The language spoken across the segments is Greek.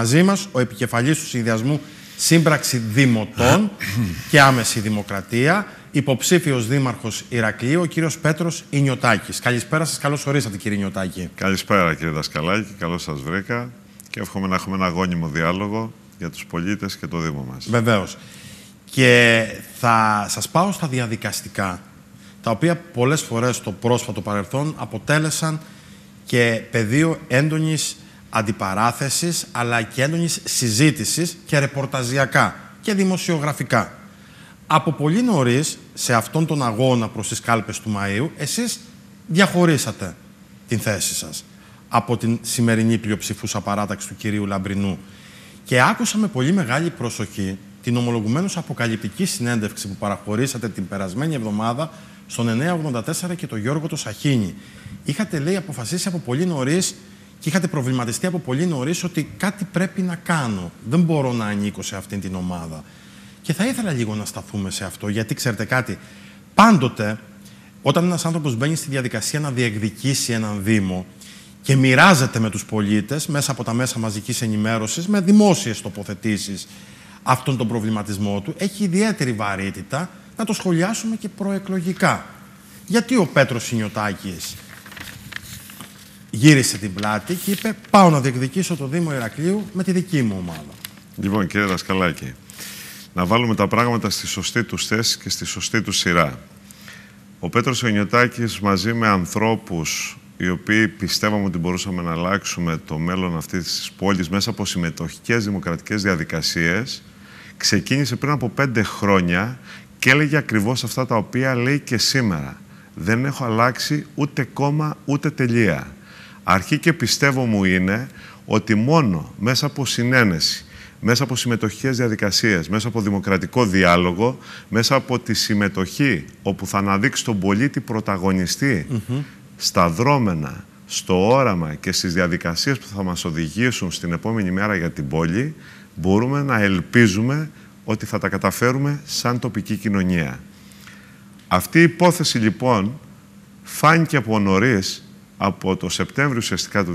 Μαζί μας ο επικεφαλής του συνδυασμού Σύμπραξη Δημοτών και Άμεση Δημοκρατία, υποψήφιος δήμαρχος Ηρακλείου, ο κύριος Πέτρος Ινιωτάκης. Καλησπέρα σας, καλώς ορίσατε κύριε Ινιωτάκη. Καλησπέρα κύριε Δασκαλάκη, καλώς σας βρήκα και εύχομαι να έχουμε ένα γόνιμο διάλογο για τους πολίτες και το Δήμο μας. Βεβαίως. Και θα σας πάω στα διαδικαστικά, τα οποία πολλές φορές στο πρόσφατο παρελθόν αποτέλεσαν και πεδίο έντονης αντιπαράθεσης αλλά και έντονης συζήτησης και ρεπορταζιακά και δημοσιογραφικά. Από πολύ νωρίς σε αυτόν τον αγώνα προς τις κάλπες του Μαΐου εσείς διαχωρίσατε την θέση σας από την σημερινή πλειοψηφούσα παράταξη του κυρίου Λαμπρινού. Και άκουσα με πολύ μεγάλη προσοχή την ομολογουμένως αποκαλυπτική συνέντευξη που παραχωρήσατε την περασμένη εβδομάδα στον 984 και τον Γιώργο το Σαχίνη. Είχατε, λέει, αποφασίσει από πολύ νωρίς και είχατε προβληματιστεί από πολύ νωρίς ότι κάτι πρέπει να κάνω. Δεν μπορώ να ανήκω σε αυτήν την ομάδα. Και θα ήθελα λίγο να σταθούμε σε αυτό, γιατί ξέρετε κάτι. Πάντοτε, όταν ένας άνθρωπος μπαίνει στη διαδικασία να διεκδικήσει έναν Δήμο και μοιράζεται με τους πολίτες μέσα από τα μέσα μαζικής ενημέρωσης, με δημόσιες τοποθετήσεις, αυτόν τον προβληματισμό του, έχει ιδιαίτερη βαρύτητα να το σχολιάσουμε και προεκλογικά. Γιατί ο Πέτρος Σινιωτάκης γύρισε την πλάτη και είπε πάω να διεκδικήσω το Δήμο Ηρακλείου με τη δική μου ομάδα. Λοιπόν κύριε Δασκαλάκη, να βάλουμε τα πράγματα στη σωστή τους θέση και στη σωστή τους σειρά. Ο Πέτρος Ιωνιωτάκης μαζί με ανθρώπους οι οποίοι πιστεύαμε ότι μπορούσαμε να αλλάξουμε το μέλλον αυτής της πόλης μέσα από συμμετοχικές δημοκρατικές διαδικασίες, ξεκίνησε πριν από πέντε χρόνια και έλεγε ακριβώς αυτά τα οποία λέει και σήμερα. Δεν έχω αλλάξει ούτε κόμμα ούτε τελεία. Αρχή και πιστεύω μου είναι ότι μόνο μέσα από συνένεση, μέσα από συμμετοχές διαδικασίες, μέσα από δημοκρατικό διάλογο, μέσα από τη συμμετοχή όπου θα αναδείξει τον πολίτη πρωταγωνιστή στα δρόμενα, στο όραμα και στις διαδικασίες που θα μας οδηγήσουν στην επόμενη μέρα για την πόλη, μπορούμε να ελπίζουμε ότι θα τα καταφέρουμε σαν τοπική κοινωνία. Αυτή η υπόθεση λοιπόν φάνηκε από νωρίς από το Σεπτέμβριο ουσιαστικά του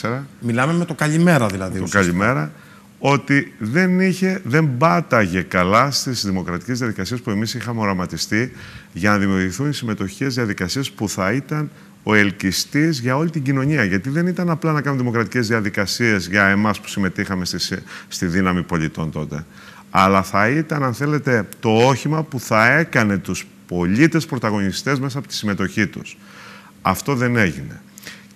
2014. Μιλάμε με το καλημέρα δηλαδή. Το καλημέρα. Ότι δεν, είχε, δεν πάταγε καλά στις δημοκρατικές διαδικασίες που εμείς είχαμε οραματιστεί για να δημιουργηθούν οι συμμετοχικές διαδικασίες που θα ήταν ο ελκυστής για όλη την κοινωνία. Γιατί δεν ήταν απλά να κάνουμε δημοκρατικές διαδικασίες για εμάς που συμμετείχαμε στη, στη δύναμη πολιτών τότε. Αλλά θα ήταν, αν θέλετε, το όχημα που θα έκανε τους πολίτες πρωταγωνιστές μέσα από τη συμμετοχή τους. Αυτό δεν έγινε.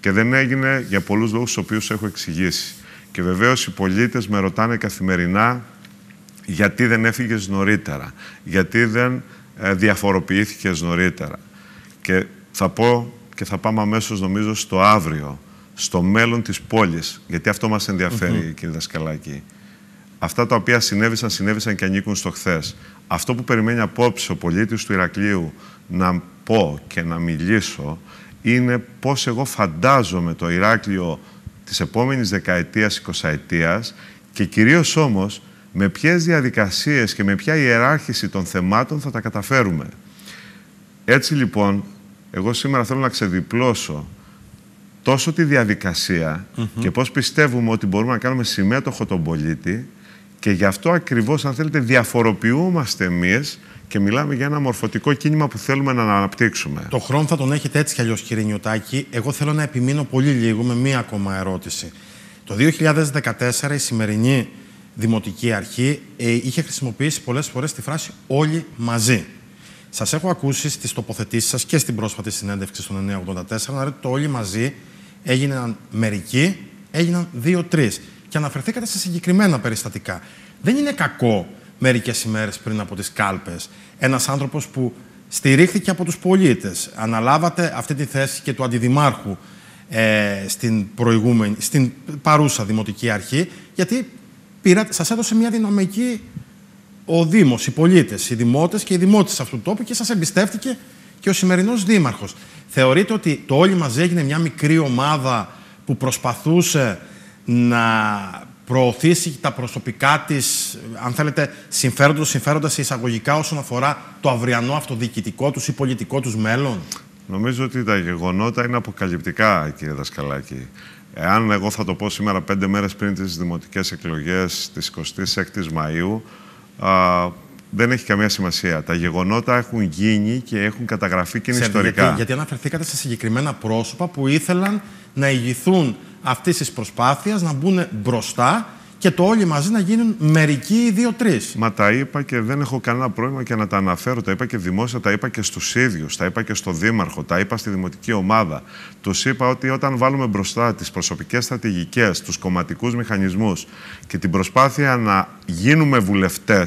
Και δεν έγινε για πολλούς λόγους στους οποίους έχω εξηγήσει. Και βεβαίως οι πολίτες με ρωτάνε καθημερινά γιατί δεν έφυγες νωρίτερα, γιατί δεν διαφοροποιήθηκε διαφοροποιήθηκες νωρίτερα. Και θα πω και θα πάμε αμέσως νομίζω στο αύριο, στο μέλλον της πόλης, γιατί αυτό μας ενδιαφέρει mm -hmm. κύριε Δασκαλάκη. Αυτά τα οποία συνέβησαν, συνέβησαν και ανήκουν στο χθες. Αυτό που περιμένει απόψε ο πολίτης του Ηρακλείου να πω και να μιλήσω είναι πώς εγώ φαντάζομαι το Ηράκλειο της επόμενης δεκαετίας, εικοσαετίας και κυρίως όμως με ποιες διαδικασίες και με ποια ιεράρχηση των θεμάτων θα τα καταφέρουμε. Έτσι λοιπόν, εγώ σήμερα θέλω να ξεδιπλώσω τόσο τη διαδικασία και πώς πιστεύουμε ότι μπορούμε να κάνουμε συμμέτοχο τον πολίτη και γι' αυτό ακριβώς, αν θέλετε, διαφοροποιούμαστε εμείς και μιλάμε για ένα μορφωτικό κίνημα που θέλουμε να αναπτύξουμε. Το χρόνο θα τον έχετε έτσι κι αλλιώς, κύριε Νιωτάκη. Εγώ θέλω να επιμείνω πολύ λίγο με μία ακόμα ερώτηση. Το 2014 η σημερινή Δημοτική Αρχή ε, είχε χρησιμοποιήσει πολλές φορές τη φράση Όλοι μαζί. Σας έχω ακούσει στις τοποθετήσεις σας και στην πρόσφατη συνέντευξη στον 984 να λέτε οτι Όλοι μαζί έγιναν μερικοί, έγιναν δύο-τρει. Και αναφερθήκατε σε συγκεκριμένα περιστατικά. Δεν είναι κακό μερικές ημέρες πριν από τις κάλπες. Ένας άνθρωπος που στηρίχθηκε από τους πολίτες. Αναλάβατε αυτή τη θέση και του αντιδημάρχου ε, στην, προηγούμενη, στην παρούσα δημοτική αρχή, γιατί σας έδωσε μια δυναμική ο Δήμος, οι πολίτες, οι δημότες και οι δημότες αυτού του τόπου και σας εμπιστεύτηκε και ο σημερινός Δήμαρχος. Θεωρείτε ότι το όλοι μαζί έγινε μια μικρή ομάδα που προσπαθούσε να προωθήσει τα προσωπικά της, αν θέλετε, συμφέροντα συμφέροντα εισαγωγικά όσον αφορά το αυριανό αυτοδιοικητικό τους ή πολιτικό τους μέλλον. Νομίζω ότι τα γεγονότα είναι αποκαλυπτικά, κύριε Δασκαλάκη. Εάν εγώ θα το πω σήμερα πέντε μέρες πριν τις δημοτικές εκλογές της 26ης Μαΐου, δεν έχει καμία σημασία. Τα γεγονότα έχουν γίνει και έχουν καταγραφεί και είναι ιστορικά. Γιατί, γιατί αναφερθήκατε σε συγκεκριμένα πρόσωπα που ήθελαν να ηγηθούν αυτής της προσπάθειας να μπουν μπροστά και το όλοι μαζί να γίνουν μερικοί ή δύο-τρει. Μα τα είπα και δεν έχω κανένα πρόβλημα και να τα αναφέρω. Τα είπα και δημόσια, τα είπα και στους ίδιους, τα είπα και στο Δήμαρχο, τα είπα στη Δημοτική Ομάδα. Τους είπα ότι όταν βάλουμε μπροστά τις προσωπικές στρατηγικές, τους κομματικούς μηχανισμούς και την προσπάθεια να γίνουμε βουλευτές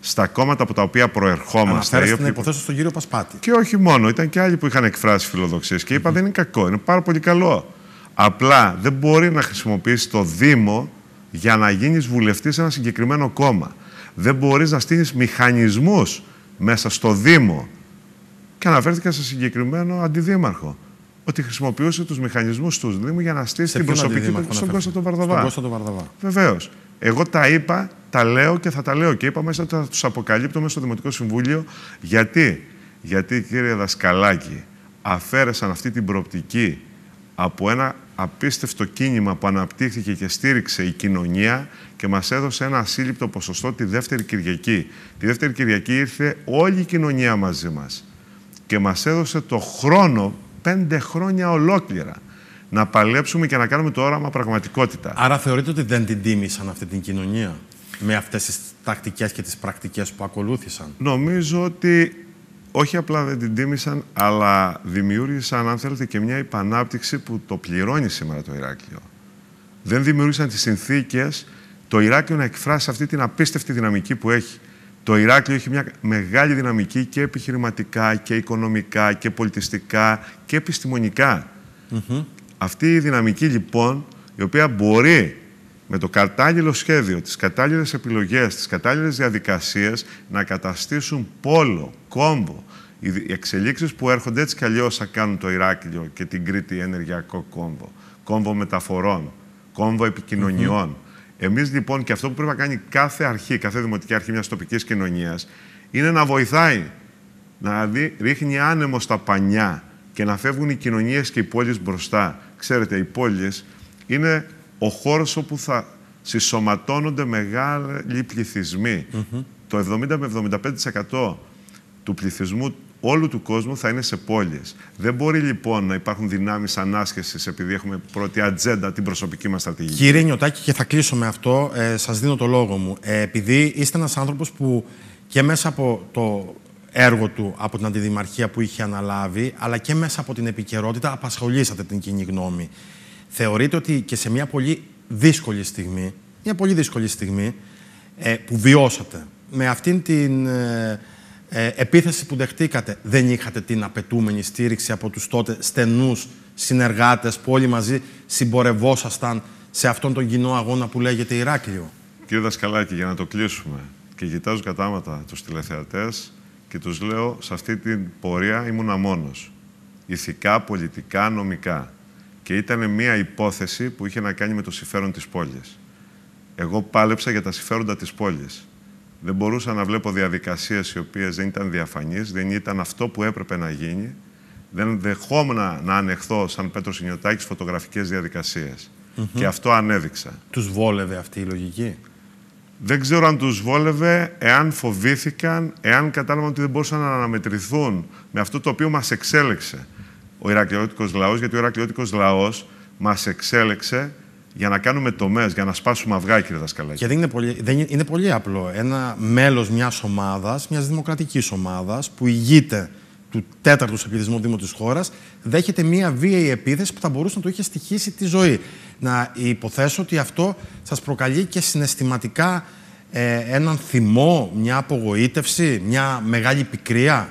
στα κόμματα από τα οποία προερχόμαστε. Αναφέρεστε την υποθέσω στον κύριο Πασπάτη. Και όχι μόνο, ήταν και άλλοι που είχαν εκφράσει φιλοδοξίες και είπα δεν είναι κακό, είναι πάρα πολύ καλό. Απλά δεν μπορεί να χρησιμοποιήσει το Δήμο για να γίνεις βουλευτής σε ένα συγκεκριμένο κόμμα. Δεν μπορείς να στείλει μηχανισμούς μέσα στο Δήμο. Και αναφέρθηκα σε συγκεκριμένο αντιδήμαρχο. Ότι χρησιμοποιούσε τους μηχανισμούς του Δήμου για να στήσει την προσωπική του στον Κώστα τον Βαρδαβά. Στον Βαρδαβά. Βεβαίως. Εγώ τα είπα, τα λέω και θα τα λέω. Και είπα μέσα ότι θα τους αποκαλύπτω μέσα στο Δημοτικό Συμβούλιο. Γιατί, γιατί κύριε Δασκαλάκη, αφαίρεσαν αυτή την προοπτική από ένα απίστευτο κίνημα που αναπτύχθηκε και στήριξε η κοινωνία και μας έδωσε ένα ασύλληπτο ποσοστό τη Δεύτερη Κυριακή. Τη Δεύτερη Κυριακή ήρθε όλη η κοινωνία μαζί μας και μας έδωσε το χρόνο, πέντε χρόνια ολόκληρα, να παλέψουμε και να κάνουμε το όραμα πραγματικότητα. Άρα θεωρείτε ότι δεν την τίμησαν αυτή την κοινωνία με αυτές τις τακτικές και τις πρακτικές που ακολούθησαν. Νομίζω ότι όχι απλά δεν την τίμησαν, αλλά δημιούργησαν, αν θέλετε, και μια υπανάπτυξη που το πληρώνει σήμερα το Ηράκλειο. Δεν δημιούργησαν τις συνθήκες το Ηράκλειο να εκφράσει αυτή την απίστευτη δυναμική που έχει. Το Ηράκλειο έχει μια μεγάλη δυναμική και επιχειρηματικά και οικονομικά και πολιτιστικά και επιστημονικά. Mm Αυτή η δυναμική λοιπόν, η οποία μπορεί με το κατάλληλο σχέδιο, τις κατάλληλες επιλογές, τις κατάλληλες διαδικασίες να καταστήσουν πόλο, κόμβο. Οι εξελίξεις που έρχονται έτσι κι αλλιώς θα κάνουν το Ηράκλειο και την Κρήτη ενεργειακό κόμβο. Κόμβο μεταφορών, κόμβο επικοινωνιών. Εμείς λοιπόν και αυτό που πρέπει να κάνει κάθε αρχή, κάθε δημοτική αρχή μιας τοπικής κοινωνίας είναι να βοηθάει, να ρίχνει άνεμο στα πανιά και να φεύγουν οι κοινωνίες και οι πόλεις μπροστά. Ξέρετε, οι πόλεις είναι ο χώρος όπου θα συσσωματώνονται μεγάλοι πληθυσμοί. Το 70 με 75% του πληθυσμού όλου του κόσμου θα είναι σε πόλεις. Δεν μπορεί λοιπόν να υπάρχουν δυνάμεις ανάσχεσης επειδή έχουμε πρώτη ατζέντα την προσωπική μας στρατηγική. Κύριε Νιωτάκη και θα κλείσω με αυτό, ε, σας δίνω το λόγο μου. Ε, επειδή είστε ένας άνθρωπος που και μέσα από το έργο του από την αντιδημαρχία που είχε αναλάβει, αλλά και μέσα από την επικαιρότητα απασχολήσατε την κοινή γνώμη. Θεωρείτε ότι και σε μια πολύ δύσκολη στιγμή, μια πολύ δύσκολη στιγμή ε, που βιώσατε, με αυτήν την ε, ε, επίθεση που δεχτήκατε, δεν είχατε την απαιτούμενη στήριξη από τους τότε στενούς συνεργάτες που όλοι μαζί συμπορευόσασταν σε αυτόν τον κοινό αγώνα που λέγεται Ηράκλειο. Κύριε Δασκαλάκη, για να το κλείσουμε, και κοιτάζω κατάματα τους τηλεθεατές και τους λέω, σε αυτή την πορεία ήμουνα μόνος. Ηθικά, πολιτικά, νομικά και ήταν μια υπόθεση που είχε να κάνει με το συμφέρον της πόλης. Εγώ πάλεψα για τα συμφέροντα της πόλης. Δεν μπορούσα να βλέπω διαδικασίες οι οποίες δεν ήταν διαφανείς, δεν ήταν αυτό που έπρεπε να γίνει. Δεν δεχόμουν να ανεχθώ σαν Πέτρος Ινιωτάκης φωτογραφικές διαδικασίες. Mm Και αυτό ανέδειξα. Τους βόλευε αυτή η λογική. Δεν ξέρω αν τους βόλευε, εάν φοβήθηκαν, εάν κατάλαβαν ότι δεν μπορούσαν να αναμετρηθούν με αυτό το οποίο μας εξέλεξε ο Ηρακλειώτικος λαός, γιατί ο Ηρακλειώτικος λαός μας εξέλεξε για να κάνουμε τομέ, για να σπάσουμε αυγά, κύριε Δασκαλάκη. Και δεν είναι πολύ, δεν είναι, είναι απλό. Ένα μέλος μιας ομάδας, μιας δημοκρατικής ομάδας που ηγείται του τέταρτου πληθυσμού Δήμου της χώρας, δέχεται μια βίαιη επίθεση που θα μπορούσε να του είχε στοιχήσει τη ζωή. Να υποθέσω ότι αυτό σας προκαλεί και συναισθηματικά ε, έναν θυμό, μια απογοήτευση, μια μεγάλη πικρία.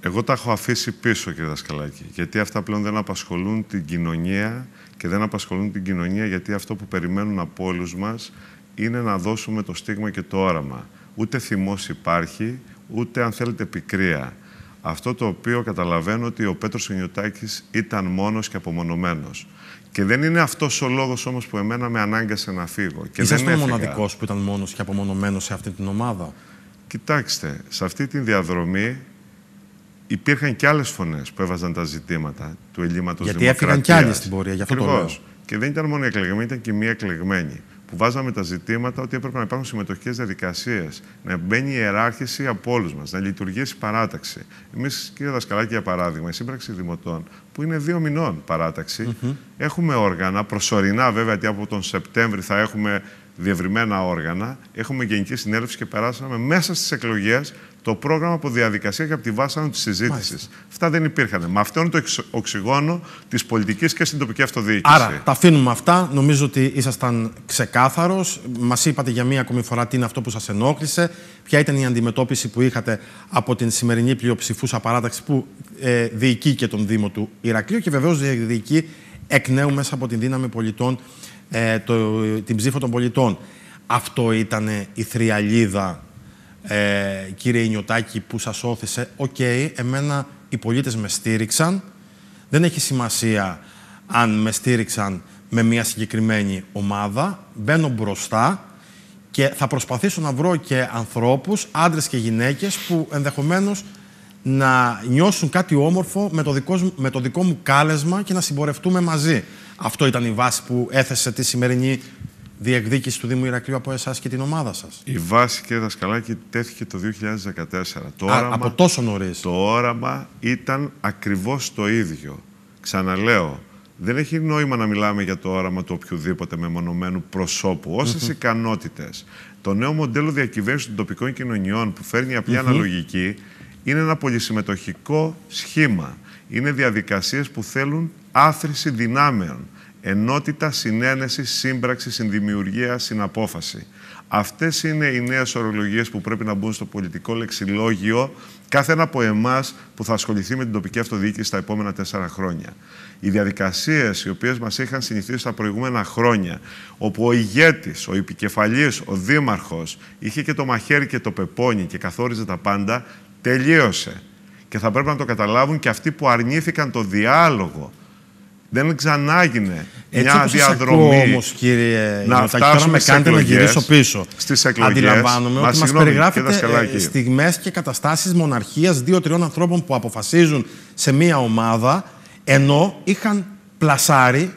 Εγώ τα έχω αφήσει πίσω, κύριε Δασκαλάκη, γιατί αυτά πλέον δεν απασχολούν την κοινωνία και δεν απασχολούν την κοινωνία γιατί αυτό που περιμένουν από όλους μας είναι να δώσουμε το στίγμα και το όραμα. Ούτε θυμός υπάρχει, ούτε αν θέλετε πικρία. Αυτό το οποίο καταλαβαίνω ότι ο Πέτρος Ινιωτάκης ήταν μόνος και απομονωμένος. Και δεν είναι αυτός ο λόγος όμως που εμένα με ανάγκασε να φύγω. Και είσαι ο μοναδικός που ήταν μόνος και απομονωμένος σε αυτή την ομάδα. Κοιτάξτε, σε αυτή τη διαδρομή υπήρχαν και άλλες φωνές που έβαζαν τα ζητήματα του ελλείμματος δημοκρατία. Γιατί έφυγαν κι άλλοι στην πορεία, γι' αυτό Ακριβώς. το Και δεν ήταν μόνο οι εκλεγμένοι, ήταν και οι εκλεγμένη Που βάζαμε τα ζητήματα ότι έπρεπε να υπάρχουν συμμετοχικές διαδικασίες, να μπαίνει η ιεράρχηση από όλους μας, να λειτουργήσει παράταξη. Εμείς, κύριε Δασκαλάκη, για παράδειγμα, η σύμπραξη δημοτών, που είναι δύο μηνών παράταξη, έχουμε όργανα, προσωρινά βέβαια, γιατί από τον Σεπτέμβρη θα έχουμε διευρυμένα όργανα. Έχουμε γενική συνέλευση και περάσαμε μέσα στις εκλογές το πρόγραμμα από διαδικασία και από τη βάση της συζήτησης. Αυτά δεν υπήρχαν. Με αυτό είναι το οξυγόνο της πολιτικής και στην τοπική αυτοδιοίκηση. Άρα, τα αφήνουμε αυτά. Νομίζω ότι ήσασταν ξεκάθαρος. Μας είπατε για μία ακόμη φορά τι είναι αυτό που σας ενόχλησε, ποια ήταν η αντιμετώπιση που είχατε από την σημερινή πλειοψηφούσα παράταξη που ε, διοικεί και τον Δήμο του Ηρακλείου και βεβαίως διοικεί εκ νέου μέσα από την δύναμη πολιτών, ε, το, την ψήφο των πολιτών. Αυτό ήταν η θριαλίδα ε, κύριε Ινιωτάκη που σας όθησε, οκ, εμένα οι πολίτες με στήριξαν, δεν έχει σημασία αν με στήριξαν με μια συγκεκριμένη ομάδα, μπαίνω μπροστά και θα προσπαθήσω να βρω και ανθρώπους, άντρες και γυναίκες που ενδεχομένως να νιώσουν κάτι όμορφο με το, δικό, με το δικό μου κάλεσμα και να συμπορευτούμε μαζί. Αυτό ήταν η βάση που έθεσε τη σημερινή διεκδίκηση του Δήμου Ηρακλείου από εσάς και την ομάδα σας. Η βάση, κύριε Δασκαλάκη, τέθηκε το 2014. Το όραμα, από τόσο νωρίς. Το όραμα ήταν ακριβώς το ίδιο. Ξαναλέω, δεν έχει νόημα να μιλάμε για το όραμα του οποιοδήποτε μεμονωμένου προσώπου. Όσες ικανότητες. Το νέο μοντέλο διακυβέρνησης των τοπικών κοινωνιών που φέρνει απλή αναλογική είναι ένα πολυσυμμετοχικό σχήμα. Είναι διαδικασίες που θέλουν άθρηση δυνάμεων. Ενότητα, συνένεση, σύμπραξη, συνδημιουργία, συναπόφαση. Αυτές είναι οι νέες ορολογίες που πρέπει να μπουν στο πολιτικό λεξιλόγιο κάθε ένα από εμάς που θα ασχοληθεί με την τοπική αυτοδιοίκηση τα επόμενα τέσσερα χρόνια. Οι διαδικασίες οι οποίες μας είχαν συνηθίσει τα προηγούμενα χρόνια, όπου ο ηγέτης, ο επικεφαλής, ο δήμαρχος είχε και το μαχαίρι και το πεπόνι και καθόριζε τα πάντα, τελείωσε. Και θα πρέπει να το καταλάβουν και αυτοί που αρνήθηκαν το διάλογο δεν ξανάγινε μια διαδρομή. Ακούω, όμως, κύριε να φτάσουμε με να γυρίσω πίσω. Στις εκλογές, Αντιλαμβάνομαι ότι μας περιγράφετε και ε, στιγμές και καταστάσεις μοναρχίας δύο-τριών ανθρώπων που αποφασίζουν σε μια ομάδα ενώ είχαν πλασάρει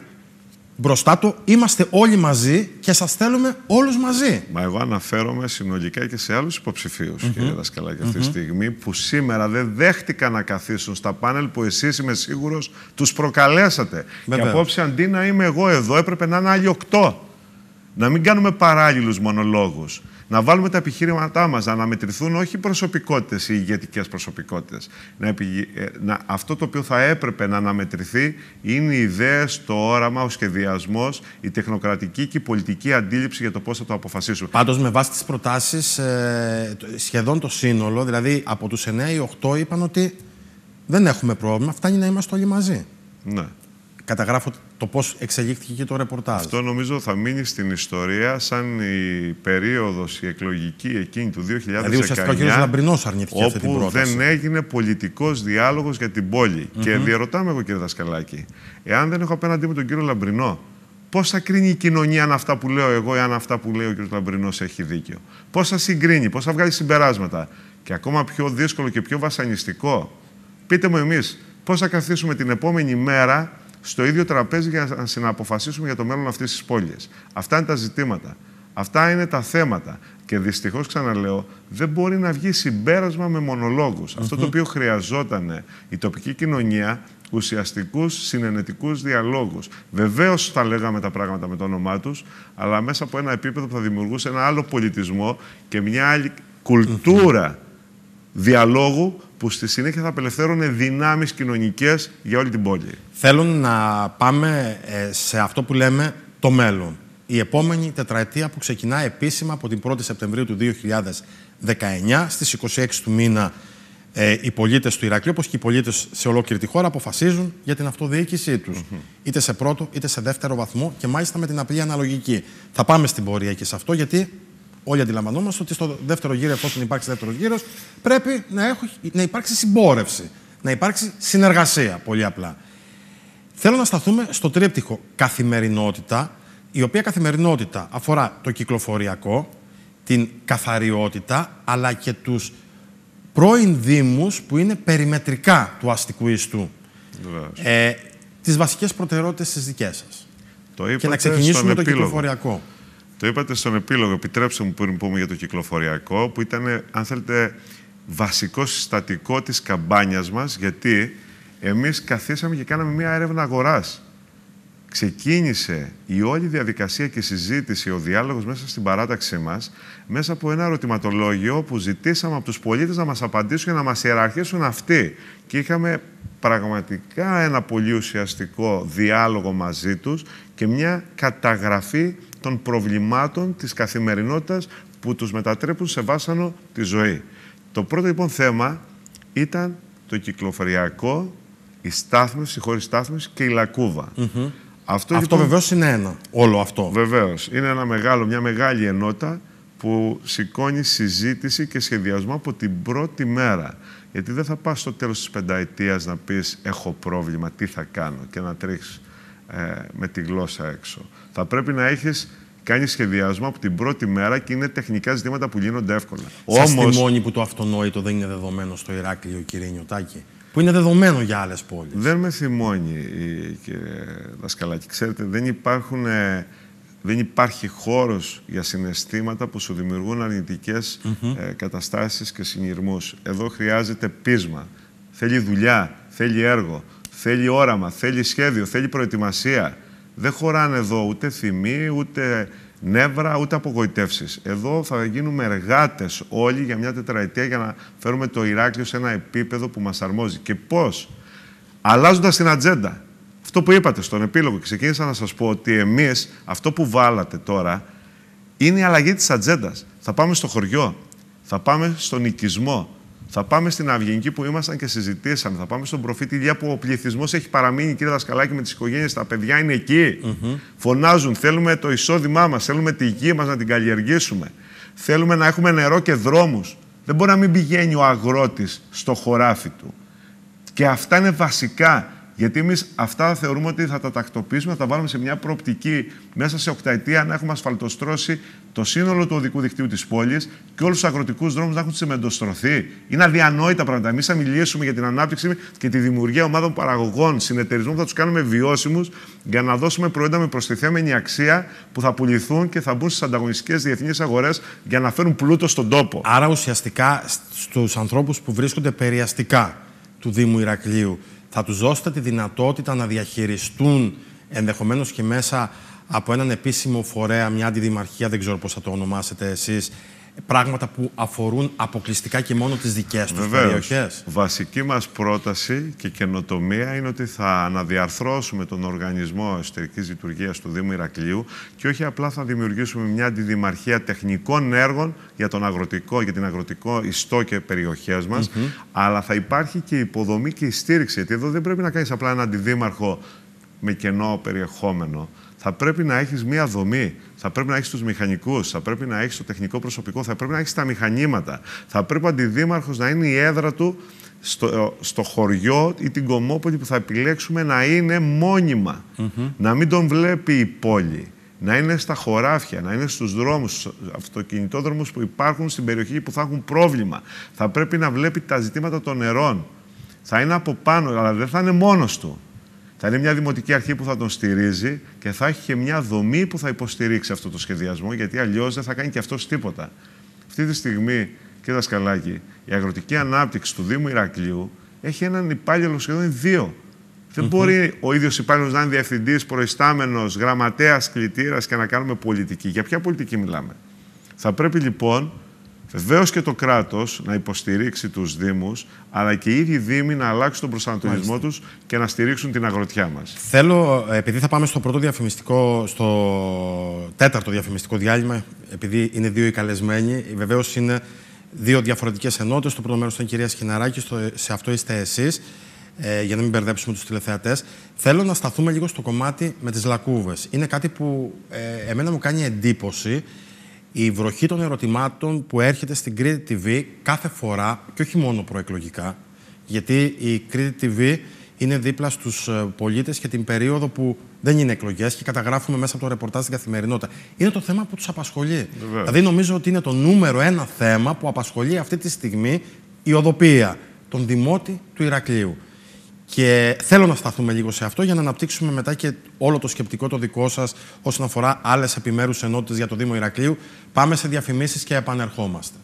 μπροστά του. Είμαστε όλοι μαζί και σας θέλουμε όλους μαζί. Μα εγώ αναφέρομαι συνολικά και σε άλλους υποψηφίους, mm-hmm. κύριε Δασκαλάκη, αυτή τη στιγμή που σήμερα δεν δέχτηκαν να καθίσουν στα πάνελ που εσείς είμαι σίγουρος τους προκαλέσατε. Με Και απόψε αντί να είμαι εγώ εδώ, έπρεπε να είναι άλλοι οκτώ. Να μην κάνουμε παράλληλους μονολόγους να βάλουμε τα επιχείρηματά μας, να αναμετρηθούν όχι προσωπικότητε ή ηγετικές προσωπικότητες. Αυτό το οποίο θα έπρεπε να αναμετρηθεί προσωπικότητες, η τεχνοκρατική και η πολιτική αντίληψη για το πώς θα το αποφασίσουν. Πάντως, με βάση τις προτάσεις, ε, σχεδόν το σύνολο, δηλαδή από τους 9 ή 8 είπαν ότι δεν έχουμε πρόβλημα, φτάνει να είμαστε όλοι μαζί. Ναι καταγράφω το πώς εξελίχθηκε και το ρεπορτάζ. Αυτό νομίζω θα μείνει στην ιστορία σαν η περίοδος η εκλογική εκείνη του 2019. Δηλαδή ουσιαστικά ο κ. Λαμπρινός αρνήθηκε όπου αυτή την πρόταση. δεν έγινε πολιτικός διάλογος για την πόλη. Και διαρωτάμε εγώ κ. Δασκαλάκη, εάν δεν έχω απέναντί με τον κύριο Λαμπρινό, Πώς θα κρίνει η κοινωνία αν αυτά που λέω εγώ ή αν αυτά που λέει ο κ. Λαμπρινός έχει δίκιο. Πώς θα συγκρίνει, πώς θα βγάλει συμπεράσματα. Και ακόμα πιο δύσκολο και πιο βασανιστικό, πείτε μου εμείς, πώς θα καθίσουμε την επόμενη μέρα στο ίδιο τραπέζι για να συναποφασίσουμε για το μέλλον αυτής της πόλης. Αυτά είναι τα ζητήματα. Αυτά είναι τα θέματα. Και δυστυχώς, ξαναλέω, δεν μπορεί να βγει συμπέρασμα με μονολόγους. Αυτό το οποίο χρειαζόταν η τοπική κοινωνία ουσιαστικούς συνενετικούς διαλόγους. Βεβαίως θα λέγαμε τα πράγματα με το όνομά τους, αλλά μέσα από ένα επίπεδο που θα δημιουργούσε ένα άλλο πολιτισμό και μια άλλη κουλτούρα διαλόγου που στη συνέχεια θα απελευθέρωνε δυνάμεις κοινωνικές για όλη την πόλη. Θέλουν να πάμε ε, σε αυτό που λέμε το μέλλον. Η επόμενη τετραετία που ξεκινά επίσημα από την 1η Σεπτεμβρίου του 2019 στις 26 του μήνα ε, οι πολίτες του Ηρακλείου, όπως και οι πολίτες σε ολόκληρη τη χώρα, αποφασίζουν για την αυτοδιοίκησή τους. Είτε σε πρώτο είτε σε δεύτερο βαθμό και μάλιστα με την απλή αναλογική. Θα πάμε στην πορεία και σε αυτό, γιατί όλοι αντιλαμβανόμαστε ότι στο δεύτερο γύρο, εφόσον υπάρξει δεύτερος γύρος, πρέπει να, έχω, να υπάρξει συμπόρευση, να υπάρξει συνεργασία, πολύ απλά. Θέλω να σταθούμε στο τρίπτυχο καθημερινότητα, η οποία καθημερινότητα αφορά το κυκλοφοριακό, την καθαριότητα, αλλά και τους πρώην Δήμους που είναι περιμετρικά του αστικού ιστού. Ε, τις βασικές προτεραιότητες στις δικές σας. και να ξεκινήσουμε με το κυκλοφοριακό. Το είπατε στον επίλογο, επιτρέψτε μου πριν πούμε για το κυκλοφοριακό, που ήταν, αν θέλετε, βασικό συστατικό της καμπάνιας μας, γιατί εμείς καθίσαμε και κάναμε μία έρευνα αγοράς. Ξεκίνησε η όλη διαδικασία και συζήτηση, ο διάλογος μέσα στην παράταξή μας, μέσα από ένα ερωτηματολόγιο που ζητήσαμε από τους πολίτες να μας απαντήσουν και να μας ιεραρχήσουν αυτοί. Και είχαμε πραγματικά ένα πολύ ουσιαστικό διάλογο μαζί τους και μια καταγραφή των προβλημάτων της καθημερινότητας που τους μετατρέπουν σε βάσανο τη ζωή. Το πρώτο λοιπόν θέμα ήταν το κυκλοφοριακό, η στάθμευση, η χώρη στάθμευση και η λακκούβα. Αυτό, αυτό λοιπόν, βεβαίως είναι ένα, όλο αυτό. Βεβαίως. Είναι ένα μεγάλο, μια μεγάλη ενότητα που σηκώνει συζήτηση και σχεδιασμό από την πρώτη μέρα. Γιατί δεν θα πας στο τέλος της πενταετίας να πεις έχω πρόβλημα, τι θα κάνω και να τρέχεις ε, με τη γλώσσα έξω θα πρέπει να έχεις κάνει σχεδιασμό από την πρώτη μέρα και είναι τεχνικά ζητήματα που γίνονται εύκολα. Σας Όμως... μόνη που το αυτονόητο δεν είναι δεδομένο στο Ηράκλειο, κύριε Νιωτάκη. Που είναι δεδομένο για άλλες πόλεις. Δεν με θυμώνει, κύριε Δασκαλάκη. Ξέρετε, δεν, υπάρχουν, ε, δεν υπάρχει χώρος για συναισθήματα που σου δημιουργούν αρνητικές mm ε, καταστάσεις και συνειρμούς. Εδώ χρειάζεται πείσμα. Θέλει δουλειά, θέλει έργο, θέλει όραμα, θέλει σχέδιο, θέλει προετοιμασία. Δεν χωράνε εδώ ούτε θυμή, ούτε νεύρα, ούτε απογοητεύσεις. Εδώ θα γίνουμε εργάτες όλοι για μια τετραετία για να φέρουμε το Ηράκλειο σε ένα επίπεδο που μας αρμόζει. Και πώς, αλλάζοντας την ατζέντα. Αυτό που είπατε στον επίλογο, ξεκίνησα να σας πω ότι εμείς αυτό που βάλατε τώρα είναι η αλλαγή της ατζέντας. Θα πάμε στο χωριό, θα πάμε στον οικισμό, θα πάμε στην Αυγενική που ήμασταν και συζητήσαμε. Θα πάμε στον προφήτη Ηλία που ο πληθυσμός έχει παραμείνει, κύριε Δασκαλάκη, με τις οικογένειες. Τα παιδιά είναι εκεί. Φωνάζουν. Θέλουμε το εισόδημά μας. Θέλουμε τη γη μας να την καλλιεργήσουμε. Θέλουμε να έχουμε νερό και δρόμους. Δεν μπορεί να μην πηγαίνει ο αγρότης στο χωράφι του. Και αυτά είναι βασικά. Γιατί εμείς αυτά θεωρούμε ότι θα τα τακτοποιήσουμε, θα τα βάλουμε σε μια προοπτική μέσα σε οκταετία να έχουμε ασφαλτοστρώσει το σύνολο του οδικού δικτύου της πόλης και όλους τους αγροτικούς δρόμους να έχουν τσιμεντοστρωθεί. Είναι αδιανόητα πράγματα. Εμείς θα μιλήσουμε για την ανάπτυξη και τη δημιουργία ομάδων παραγωγών, συνεταιρισμών που θα τους κάνουμε βιώσιμους για να δώσουμε προϊόντα με προστιθέμενη αξία που θα πουληθούν και θα μπουν στις ανταγωνιστικές διεθνείς αγορές για να φέρουν πλούτο στον τόπο. Άρα ουσιαστικά στους ανθρώπους που βρίσκονται περιαστικά του Δήμου Ηρακλείου θα τους δώσετε τη δυνατότητα να διαχειριστούν ενδεχομένως και μέσα από έναν επίσημο φορέα, μια αντιδημαρχία, δεν ξέρω πώς θα το ονομάσετε εσείς, πράγματα που αφορούν αποκλειστικά και μόνο τις δικές τους Βεβαίως. περιοχές. Βασική μας πρόταση και καινοτομία είναι ότι θα αναδιαρθρώσουμε τον οργανισμό εσωτερικής λειτουργίας του Δήμου Ηρακλείου και όχι απλά θα δημιουργήσουμε μια αντιδημαρχία τεχνικών έργων για, τον αγροτικό, για την αγροτικό ιστό και περιοχές μας, αλλά θα υπάρχει και υποδομή και στήριξη. Γιατί εδώ δεν πρέπει να κάνεις απλά ένα αντιδήμαρχο με κενό περιεχόμενο θα πρέπει να έχεις μία δομή. Θα πρέπει να έχεις τους μηχανικούς, θα πρέπει να έχεις το τεχνικό προσωπικό, θα πρέπει να έχεις τα μηχανήματα. Θα πρέπει ο αντιδήμαρχος να είναι η έδρα του στο, ε, στο χωριό ή την κομμόπολη που θα επιλέξουμε να είναι μόνιμα. Mm -hmm. Να μην τον βλέπει η πόλη. Να είναι στα χωράφια, να είναι στους δρόμους, στους αυτοκινητόδρομους που υπάρχουν στην περιοχή που θα έχουν πρόβλημα. Θα πρέπει να βλέπει τα ζητήματα των νερών. Θα είναι από πάνω, αλλά δεν θα είναι μόνος του. Θα είναι μια δημοτική αρχή που θα τον στηρίζει και θα έχει και μια δομή που θα υποστηρίξει αυτό το σχεδιασμό, γιατί αλλιώς δεν θα κάνει και αυτός τίποτα. Αυτή τη στιγμή, κύριε Δασκαλάκη, η αγροτική ανάπτυξη του Δήμου Ηρακλείου έχει έναν υπάλληλο σχεδόν δύο. Δεν μπορεί ο ίδιος υπάλληλος να είναι διευθυντής, προϊστάμενος, γραμματέας, κλητήρας και να κάνουμε πολιτική. Για ποια πολιτική μιλάμε. Θα πρέπει λοιπόν Βεβαίως και το κράτος να υποστηρίξει τους Δήμους, αλλά και οι ίδιοι Δήμοι να αλλάξουν τον προσανατολισμό τους και να στηρίξουν την αγροτιά μας. Θέλω, ε, επειδή θα πάμε στο πρώτο διαφημιστικό, στο τέταρτο διαφημιστικό διάλειμμα, επειδή είναι δύο οι καλεσμένοι, βεβαίως είναι δύο διαφορετικές ενότητες. Το πρώτο μέρος ήταν η κυρία Σχιναράκη, στο, σε αυτό είστε εσείς, ε, για να μην μπερδέψουμε τους τηλεθεατές. Θέλω να σταθούμε λίγο στο κομμάτι με τις λακκούβες. Είναι κάτι που ε, εμένα μου κάνει εντύπωση η βροχή των ερωτημάτων που έρχεται στην Κρήτη TV κάθε φορά και όχι μόνο προεκλογικά, γιατί η Κρήτη TV είναι δίπλα στους ε, πολίτες και την περίοδο που δεν είναι εκλογές και καταγράφουμε μέσα από το ρεπορτάζ στην καθημερινότητα. Είναι το θέμα που τους απασχολεί. Δηλαδή νομίζω ότι είναι το νούμερο ένα θέμα που απασχολεί αυτή τη στιγμή η οδοπία, τον δημότη του Ηρακλείου. Και θέλω να σταθούμε λίγο σε αυτό για να αναπτύξουμε μετά και όλο το σκεπτικό το δικό σας όσον αφορά άλλες επιμέρους ενότητες για το Δήμο Ηρακλείου. Πάμε σε διαφημίσεις και επανερχόμαστε.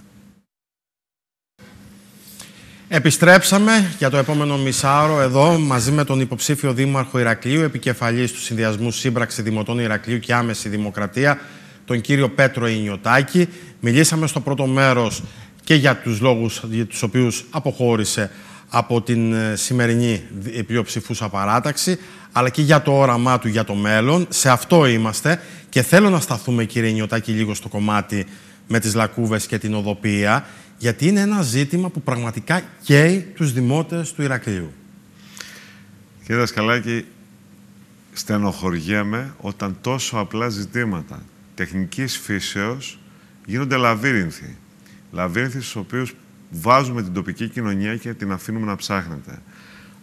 Επιστρέψαμε για το επόμενο μισάωρο εδώ μαζί με τον υποψήφιο Δήμαρχο Ηρακλείου, επικεφαλής του Συνδυασμού Σύμπραξη Δημοτών Ηρακλείου και Άμεση Δημοκρατία, τον κύριο Πέτρο Ινιωτάκη. Μιλήσαμε στο πρώτο μέρος και για τους λόγους για τους οποίους αποχώρησε από την ε, σημερινή πλειοψηφούσα παράταξη, αλλά και για το όραμά του για το μέλλον. Σε αυτό είμαστε και θέλω να σταθούμε, κύριε Νιωτάκη, λίγο στο κομμάτι με τις λακκούβες και την οδοπία, γιατί είναι ένα ζήτημα που πραγματικά καίει τους δημότες του Ηρακλείου. Κύριε Δασκαλάκη, στενοχωριέμαι όταν τόσο απλά ζητήματα τεχνικής φύσεως γίνονται λαβύρινθοι. Λαβύρινθοι στους οποίους βάζουμε την τοπική κοινωνία και την αφήνουμε να ψάχνεται.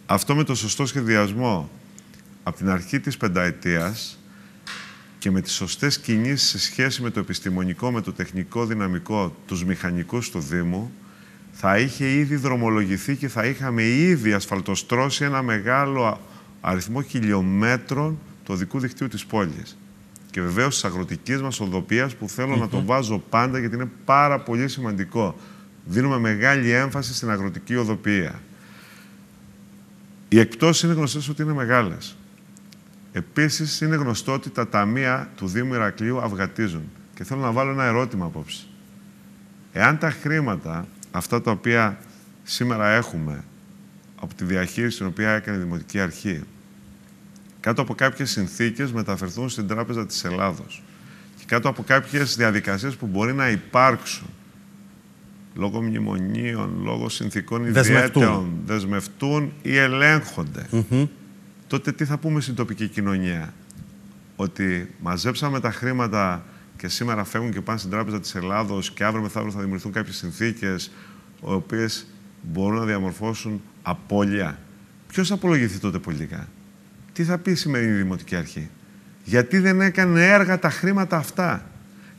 Αυτό με το σωστό σχεδιασμό από την αρχή της πενταετίας και με τις σωστές κινήσεις σε σχέση με το επιστημονικό, με το τεχνικό δυναμικό, τους μηχανικούς του Δήμου, θα είχε ήδη δρομολογηθεί και θα είχαμε ήδη ασφαλτοστρώσει ένα μεγάλο αριθμό χιλιόμετρων του οδικού δικτύου της πόλης. Και βεβαίως της αγροτικής μας οδοπίας που θέλω να το βάζω πάντα γιατί είναι πάρα πολύ σημαντικό. Δίνουμε μεγάλη έμφαση στην αγροτική οδοποιία. Οι εκπτώσεις είναι γνωστές ότι είναι μεγάλες. Επίσης, είναι γνωστό ότι τα ταμεία του Δήμου Ηρακλείου αυγατίζουν. Και θέλω να βάλω ένα ερώτημα απόψε. Εάν τα χρήματα, αυτά τα οποία σήμερα έχουμε, από τη διαχείριση την οποία έκανε η Δημοτική Αρχή, κάτω από κάποιες συνθήκες μεταφερθούν στην Τράπεζα της Ελλάδος και κάτω από κάποιες διαδικασίες που μπορεί να υπάρξουν λόγω μνημονίων, λόγω συνθήκων ιδιαίτερων δεσμευτούν ή ελέγχονται, τότε τι θα πούμε στην τοπική κοινωνία. Ότι μαζέψαμε τα χρήματα και σήμερα φεύγουν και πάνε στην Τράπεζα της Ελλάδος και αύριο μεθαύριο θα δημιουργηθούν κάποιες συνθήκες οι οποίες μπορούν να διαμορφώσουν απώλεια. Ποιος θα απολογηθεί τότε πολιτικά. Τι θα πει η σημερινή Δημοτική Αρχή. Γιατί δεν έκανε έργα τα χρήματα αυτά.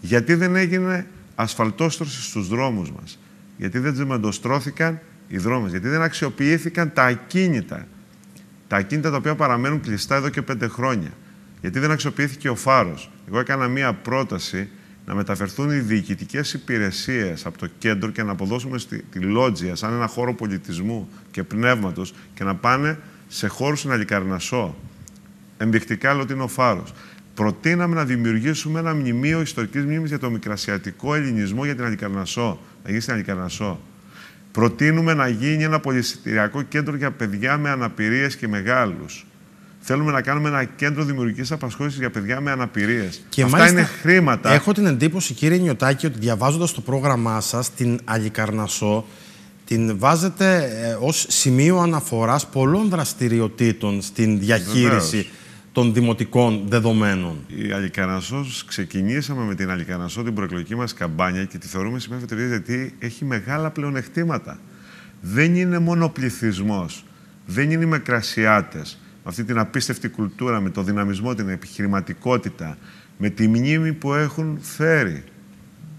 Γιατί δεν έγινε ασφαλτόστρωση στους δρόμους μας γιατί δεν τζιμεντοστρώθηκαν οι δρόμοι, γιατί δεν αξιοποιήθηκαν τα ακίνητα. Τα ακίνητα τα οποία παραμένουν κλειστά εδώ και πέντε χρόνια. Γιατί δεν αξιοποιήθηκε ο φάρος. Εγώ έκανα μία πρόταση να μεταφερθούν οι διοικητικές υπηρεσίες από το κέντρο και να αποδώσουμε στη, τη Λότζια σαν ένα χώρο πολιτισμού και πνεύματος και να πάνε σε χώρους στην Αλικαρνασό. Ενδεικτικά λέω ότι είναι ο φάρος. Προτείναμε να δημιουργήσουμε ένα μνημείο ιστορικής μνήμης για το μικρασιατικό ελληνισμό για την Αλικαρνασό να στην Αλικαρνασό. Προτείνουμε να γίνει ένα πολυσυντηριακό κέντρο για παιδιά με αναπηρίες και μεγάλους. Θέλουμε να κάνουμε ένα κέντρο δημιουργικής απασχόλησης για παιδιά με αναπηρίες. Αυτά είναι χρήματα. Έχω την εντύπωση, κύριε Νιωτάκη, ότι διαβάζοντας το πρόγραμμά σας, την Αλικαρνασό, την βάζετε ε, ως σημείο αναφοράς πολλών δραστηριοτήτων στην διαχείριση των δημοτικών δεδομένων. Η Αλικανασός, ξεκινήσαμε με την Αλικανασό την προεκλογική μας καμπάνια και τη θεωρούμε σημαντική, γιατί έχει μεγάλα πλεονεκτήματα. Δεν είναι μόνο πληθυσμός, δεν είναι οι μεκρασιάτε. Με αυτή την απίστευτη κουλτούρα, με το δυναμισμό, την επιχειρηματικότητα, με τη μνήμη που έχουν φέρει.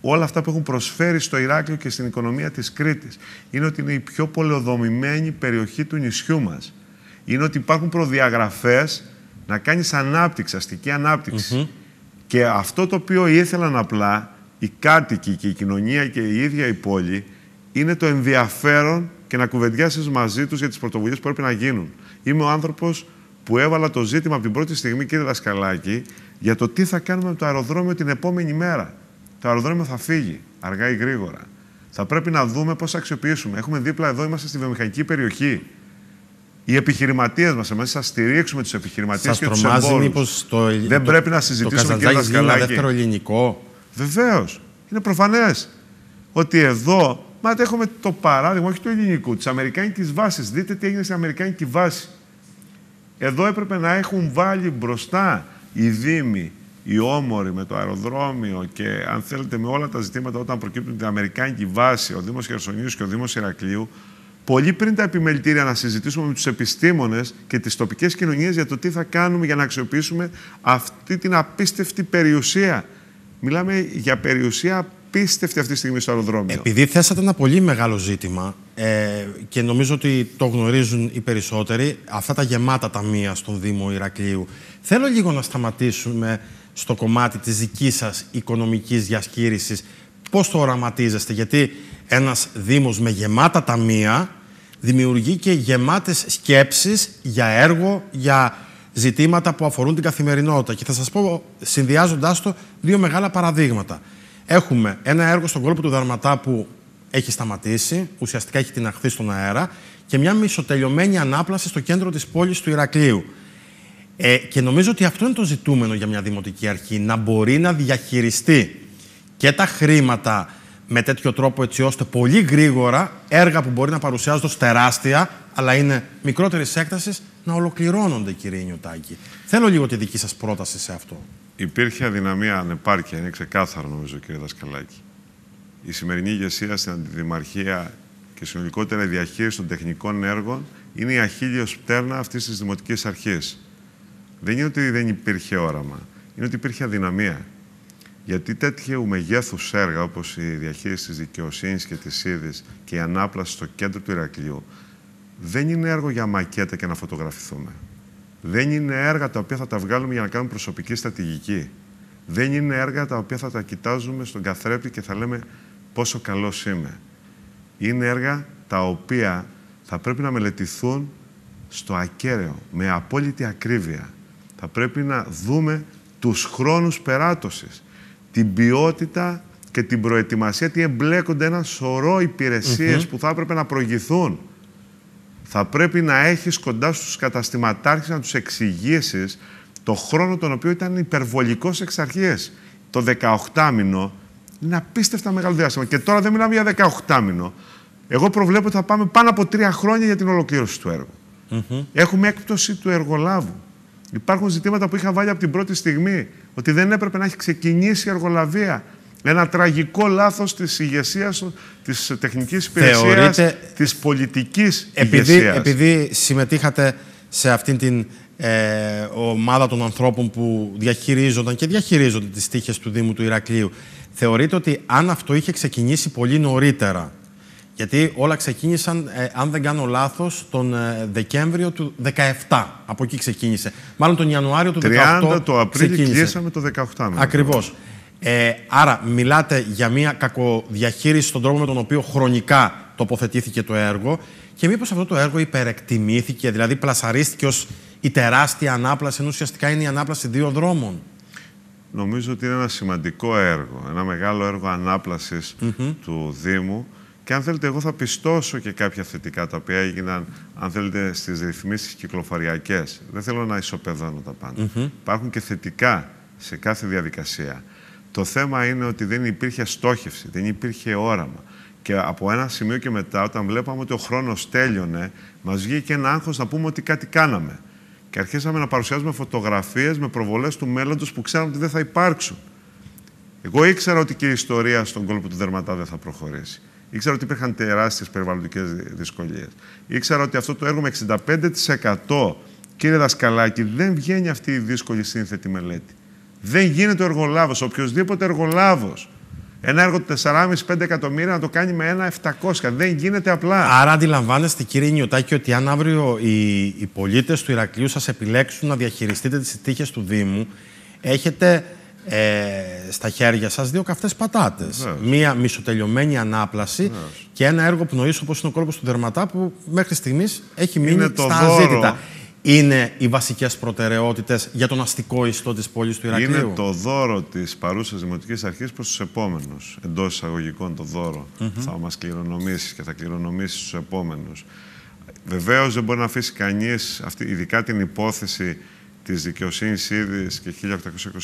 Όλα αυτά που έχουν προσφέρει στο Ηράκλειο και στην οικονομία της Κρήτης. είναι ότι είναι η πιο πολεοδομημένη περιοχή του νησιού μας. Είναι ότι υπάρχουν προδιαγραφές να κάνεις ανάπτυξη, αστική ανάπτυξη. Και αυτό το οποίο ήθελαν απλά οι κάτοικοι και η κοινωνία και η ίδια η πόλη είναι το ενδιαφέρον και να κουβεντιάσεις μαζί τους για τις πρωτοβουλίες που πρέπει να γίνουν. Είμαι ο άνθρωπος που έβαλα το ζήτημα από την πρώτη στιγμή, κύριε Δασκαλάκη, για το τι θα κάνουμε με το αεροδρόμιο την επόμενη μέρα. Το αεροδρόμιο θα φύγει αργά ή γρήγορα. Θα πρέπει να δούμε πώς θα αξιοποιήσουμε. Έχουμε δίπλα εδώ, είμαστε στη βιομηχανική περιοχή. Οι επιχειρηματίες μας, εμεί θα στηρίξουμε τους επιχειρηματίες και τους εμπόρου. Το... Δεν το... πρέπει να συζητήσουμε το τα είναι ένα δεύτερο ελληνικό. Βεβαίως. Είναι προφανές ότι εδώ. Μα έχουμε το παράδειγμα όχι του ελληνικού, της αμερικάνικης βάσης. Δείτε τι έγινε στην αμερικάνικη βάση. Εδώ έπρεπε να έχουν βάλει μπροστά οι Δήμοι, οι Όμοροι με το αεροδρόμιο και αν θέλετε με όλα τα ζητήματα όταν προκύπτουν την Αμερικάνικη βάση, ο Δήμος Χερσονήσου και ο Δήμος Ηρακλείου, πολύ πριν τα επιμελητήρια να συζητήσουμε με τους επιστήμονες και τις τοπικές κοινωνίες για το τι θα κάνουμε για να αξιοποιήσουμε αυτή την απίστευτη περιουσία. Μιλάμε για περιουσία απίστευτη αυτή τη στιγμή στο αεροδρόμιο. Επειδή θέσατε ένα πολύ μεγάλο ζήτημα ε, και νομίζω ότι το γνωρίζουν οι περισσότεροι, αυτά τα γεμάτα ταμεία στον Δήμο Ηρακλείου, θέλω λίγο να σταματήσουμε στο κομμάτι της δικής σας οικονομικής διασκήρυσης. Πώς το οραματίζεστε, γιατί ένας Δήμος με γεμάτα ταμεία δημιουργεί και γεμάτες σκέψεις για έργο, για ζητήματα που αφορούν την καθημερινότητα. Και θα σας πω, συνδυάζοντάς το, δύο μεγάλα παραδείγματα. Έχουμε ένα έργο στον κόλπο του Δαρματά που έχει σταματήσει, ουσιαστικά έχει τυναχθεί στον αέρα, και μια μισοτελειωμένη ανάπλαση στο κέντρο της πόλης του Ηρακλείου. Ε, και νομίζω ότι αυτό είναι το ζητούμενο για μια δημοτική αρχή, να μπορεί να διαχειριστεί και τα χρήματα με τέτοιο τρόπο έτσι ώστε πολύ γρήγορα έργα που μπορεί να παρουσιάζονται ως τεράστια, αλλά είναι μικρότερης έκτασης, να ολοκληρώνονται, κύριε Νιωτάκη. Θέλω λίγο τη δική σας πρόταση σε αυτό. Υπήρχε αδυναμία, ανεπάρκεια, είναι ξεκάθαρο νομίζω, κύριε Δασκαλάκη. Η σημερινή ηγεσία στην αντιδημαρχία και συνολικότερα η διαχείριση των τεχνικών έργων είναι η αχίλιος πτέρνα αυτής της Δημοτικής Αρχής. Δεν είναι ότι δεν υπήρχε όραμα, είναι ότι υπήρχε αδυναμία. Γιατί τέτοιου μεγέθους έργα όπως η διαχείριση της δικαιοσύνης και της είδης και η ανάπλαση στο κέντρο του Ηρακλείου δεν είναι έργο για μακέτα και να φωτογραφηθούμε. Δεν είναι έργα τα οποία θα τα βγάλουμε για να κάνουμε προσωπική στρατηγική. Δεν είναι έργα τα οποία θα τα κοιτάζουμε στον καθρέπτη και θα λέμε πόσο καλός είμαι. Είναι έργα τα οποία θα πρέπει να μελετηθούν στο ακέραιο, με απόλυτη ακρίβεια. Θα πρέπει να δούμε τους χρόνους περάτωσης την ποιότητα και την προετοιμασία, γιατί εμπλέκονται ένα σωρό υπηρεσίες που θα έπρεπε να προηγηθούν. Θα πρέπει να έχεις κοντά στους καταστηματάρχες να τους εξηγήσεις το χρόνο τον οποίο ήταν υπερβολικός εξ αρχής. Το 18 μήνο είναι απίστευτα μεγάλο διάστημα. Και τώρα δεν μιλάμε για 18 μήνο. Εγώ προβλέπω ότι θα πάμε πάνω από τρία χρόνια για την ολοκλήρωση του έργου. Έχουμε έκπτωση του εργολάβου. Υπάρχουν ζητήματα που είχα βάλει από την πρώτη στιγμή. Ότι δεν έπρεπε να έχει ξεκινήσει η εργολαβία. Ένα τραγικό λάθος της ηγεσίας, της τεχνικής υπηρεσίας, της πολιτικής ηγεσίας. Επειδή συμμετείχατε σε αυτήν την ε, ομάδα των ανθρώπων που διαχειρίζονταν και διαχειρίζονται τις τύχες του Δήμου του Ηρακλείου. Θεωρείτε ότι αν αυτό είχε ξεκινήσει πολύ νωρίτερα, γιατί όλα ξεκίνησαν, ε, αν δεν κάνω λάθος, τον ε, Δεκέμβριο του 17. Από εκεί ξεκίνησε. Μάλλον τον Ιανουάριο του 18. 30 το Απρίλιο κλείσαμε το 18. Ακριβώς. Ε, άρα, μιλάτε για μια κακοδιαχείριση στον τρόπο με τον οποίο χρονικά τοποθετήθηκε το έργο. Και μήπως αυτό το έργο υπερεκτιμήθηκε, δηλαδή πλασαρίστηκε ως η τεράστια ανάπλαση, ενώ ουσιαστικά είναι η ανάπλαση δύο δρόμων. Νομίζω ότι είναι ένα σημαντικό έργο, ένα μεγάλο έργο ανάπλασης του Δήμου και αν θέλετε, εγώ θα πιστώσω και κάποια θετικά τα οποία έγιναν, αν θέλετε, στις ρυθμίσεις κυκλοφοριακές. Δεν θέλω να ισοπεδώνω τα πάντα. Mm -hmm. Υπάρχουν και θετικά σε κάθε διαδικασία. Το θέμα είναι ότι δεν υπήρχε στόχευση, δεν υπήρχε όραμα. Και από ένα σημείο και μετά, όταν βλέπαμε ότι ο χρόνος τέλειωνε, μας βγήκε ένα άγχος να πούμε ότι κάτι κάναμε. Και αρχίσαμε να παρουσιάζουμε φωτογραφίες με προβολές του μέλλοντος που ξέραμε ότι δεν θα υπάρξουν. Εγώ ήξερα ότι και η ιστορία στον κόλπο του Δερματά δεν θα προχωρήσει. Ήξερα ότι υπήρχαν τεράστιες περιβαλλοντικές δυσκολίες. Ήξερα ότι αυτό το έργο με 65% κύριε Δασκαλάκη, δεν βγαίνει αυτή η δύσκολη σύνθετη μελέτη. Δεν γίνεται ο εργολαβο οποιοδηποτε Οποιοδήποτε εργολάβος. Ένα έργο 4,5-5 εκατομμύρια να το κάνει με ένα 700. Δεν γίνεται απλά. Άρα, αντιλαμβάνεστε, κύριε Νιωτάκη, ότι αν αύριο οι, οι πολίτες του Ηρακλείου σας επιλέξουν να διαχειριστείτε τις τύχες του Δήμου, έχετε ε, στα χέρια σας δύο καυτές πατάτες. Μία μισοτελειωμένη ανάπλαση και ένα έργο πνοής όπως είναι ο κόλπος του Δερματά που μέχρι στιγμής έχει μείνει στα αζήτητα. Είναι οι βασικές προτεραιότητες για τον αστικό ιστό της πόλης του Ηρακλείου. Είναι το δώρο της παρούσας Δημοτικής Αρχής προς τους επόμενους. Εντός εισαγωγικών το δώρο mm θα μας κληρονομήσεις και θα κληρονομήσεις τους επόμενους. Βεβαίως δεν μπορεί να αφήσει κανείς, ειδικά την υπόθεση της δικαιοσύνης ήδη και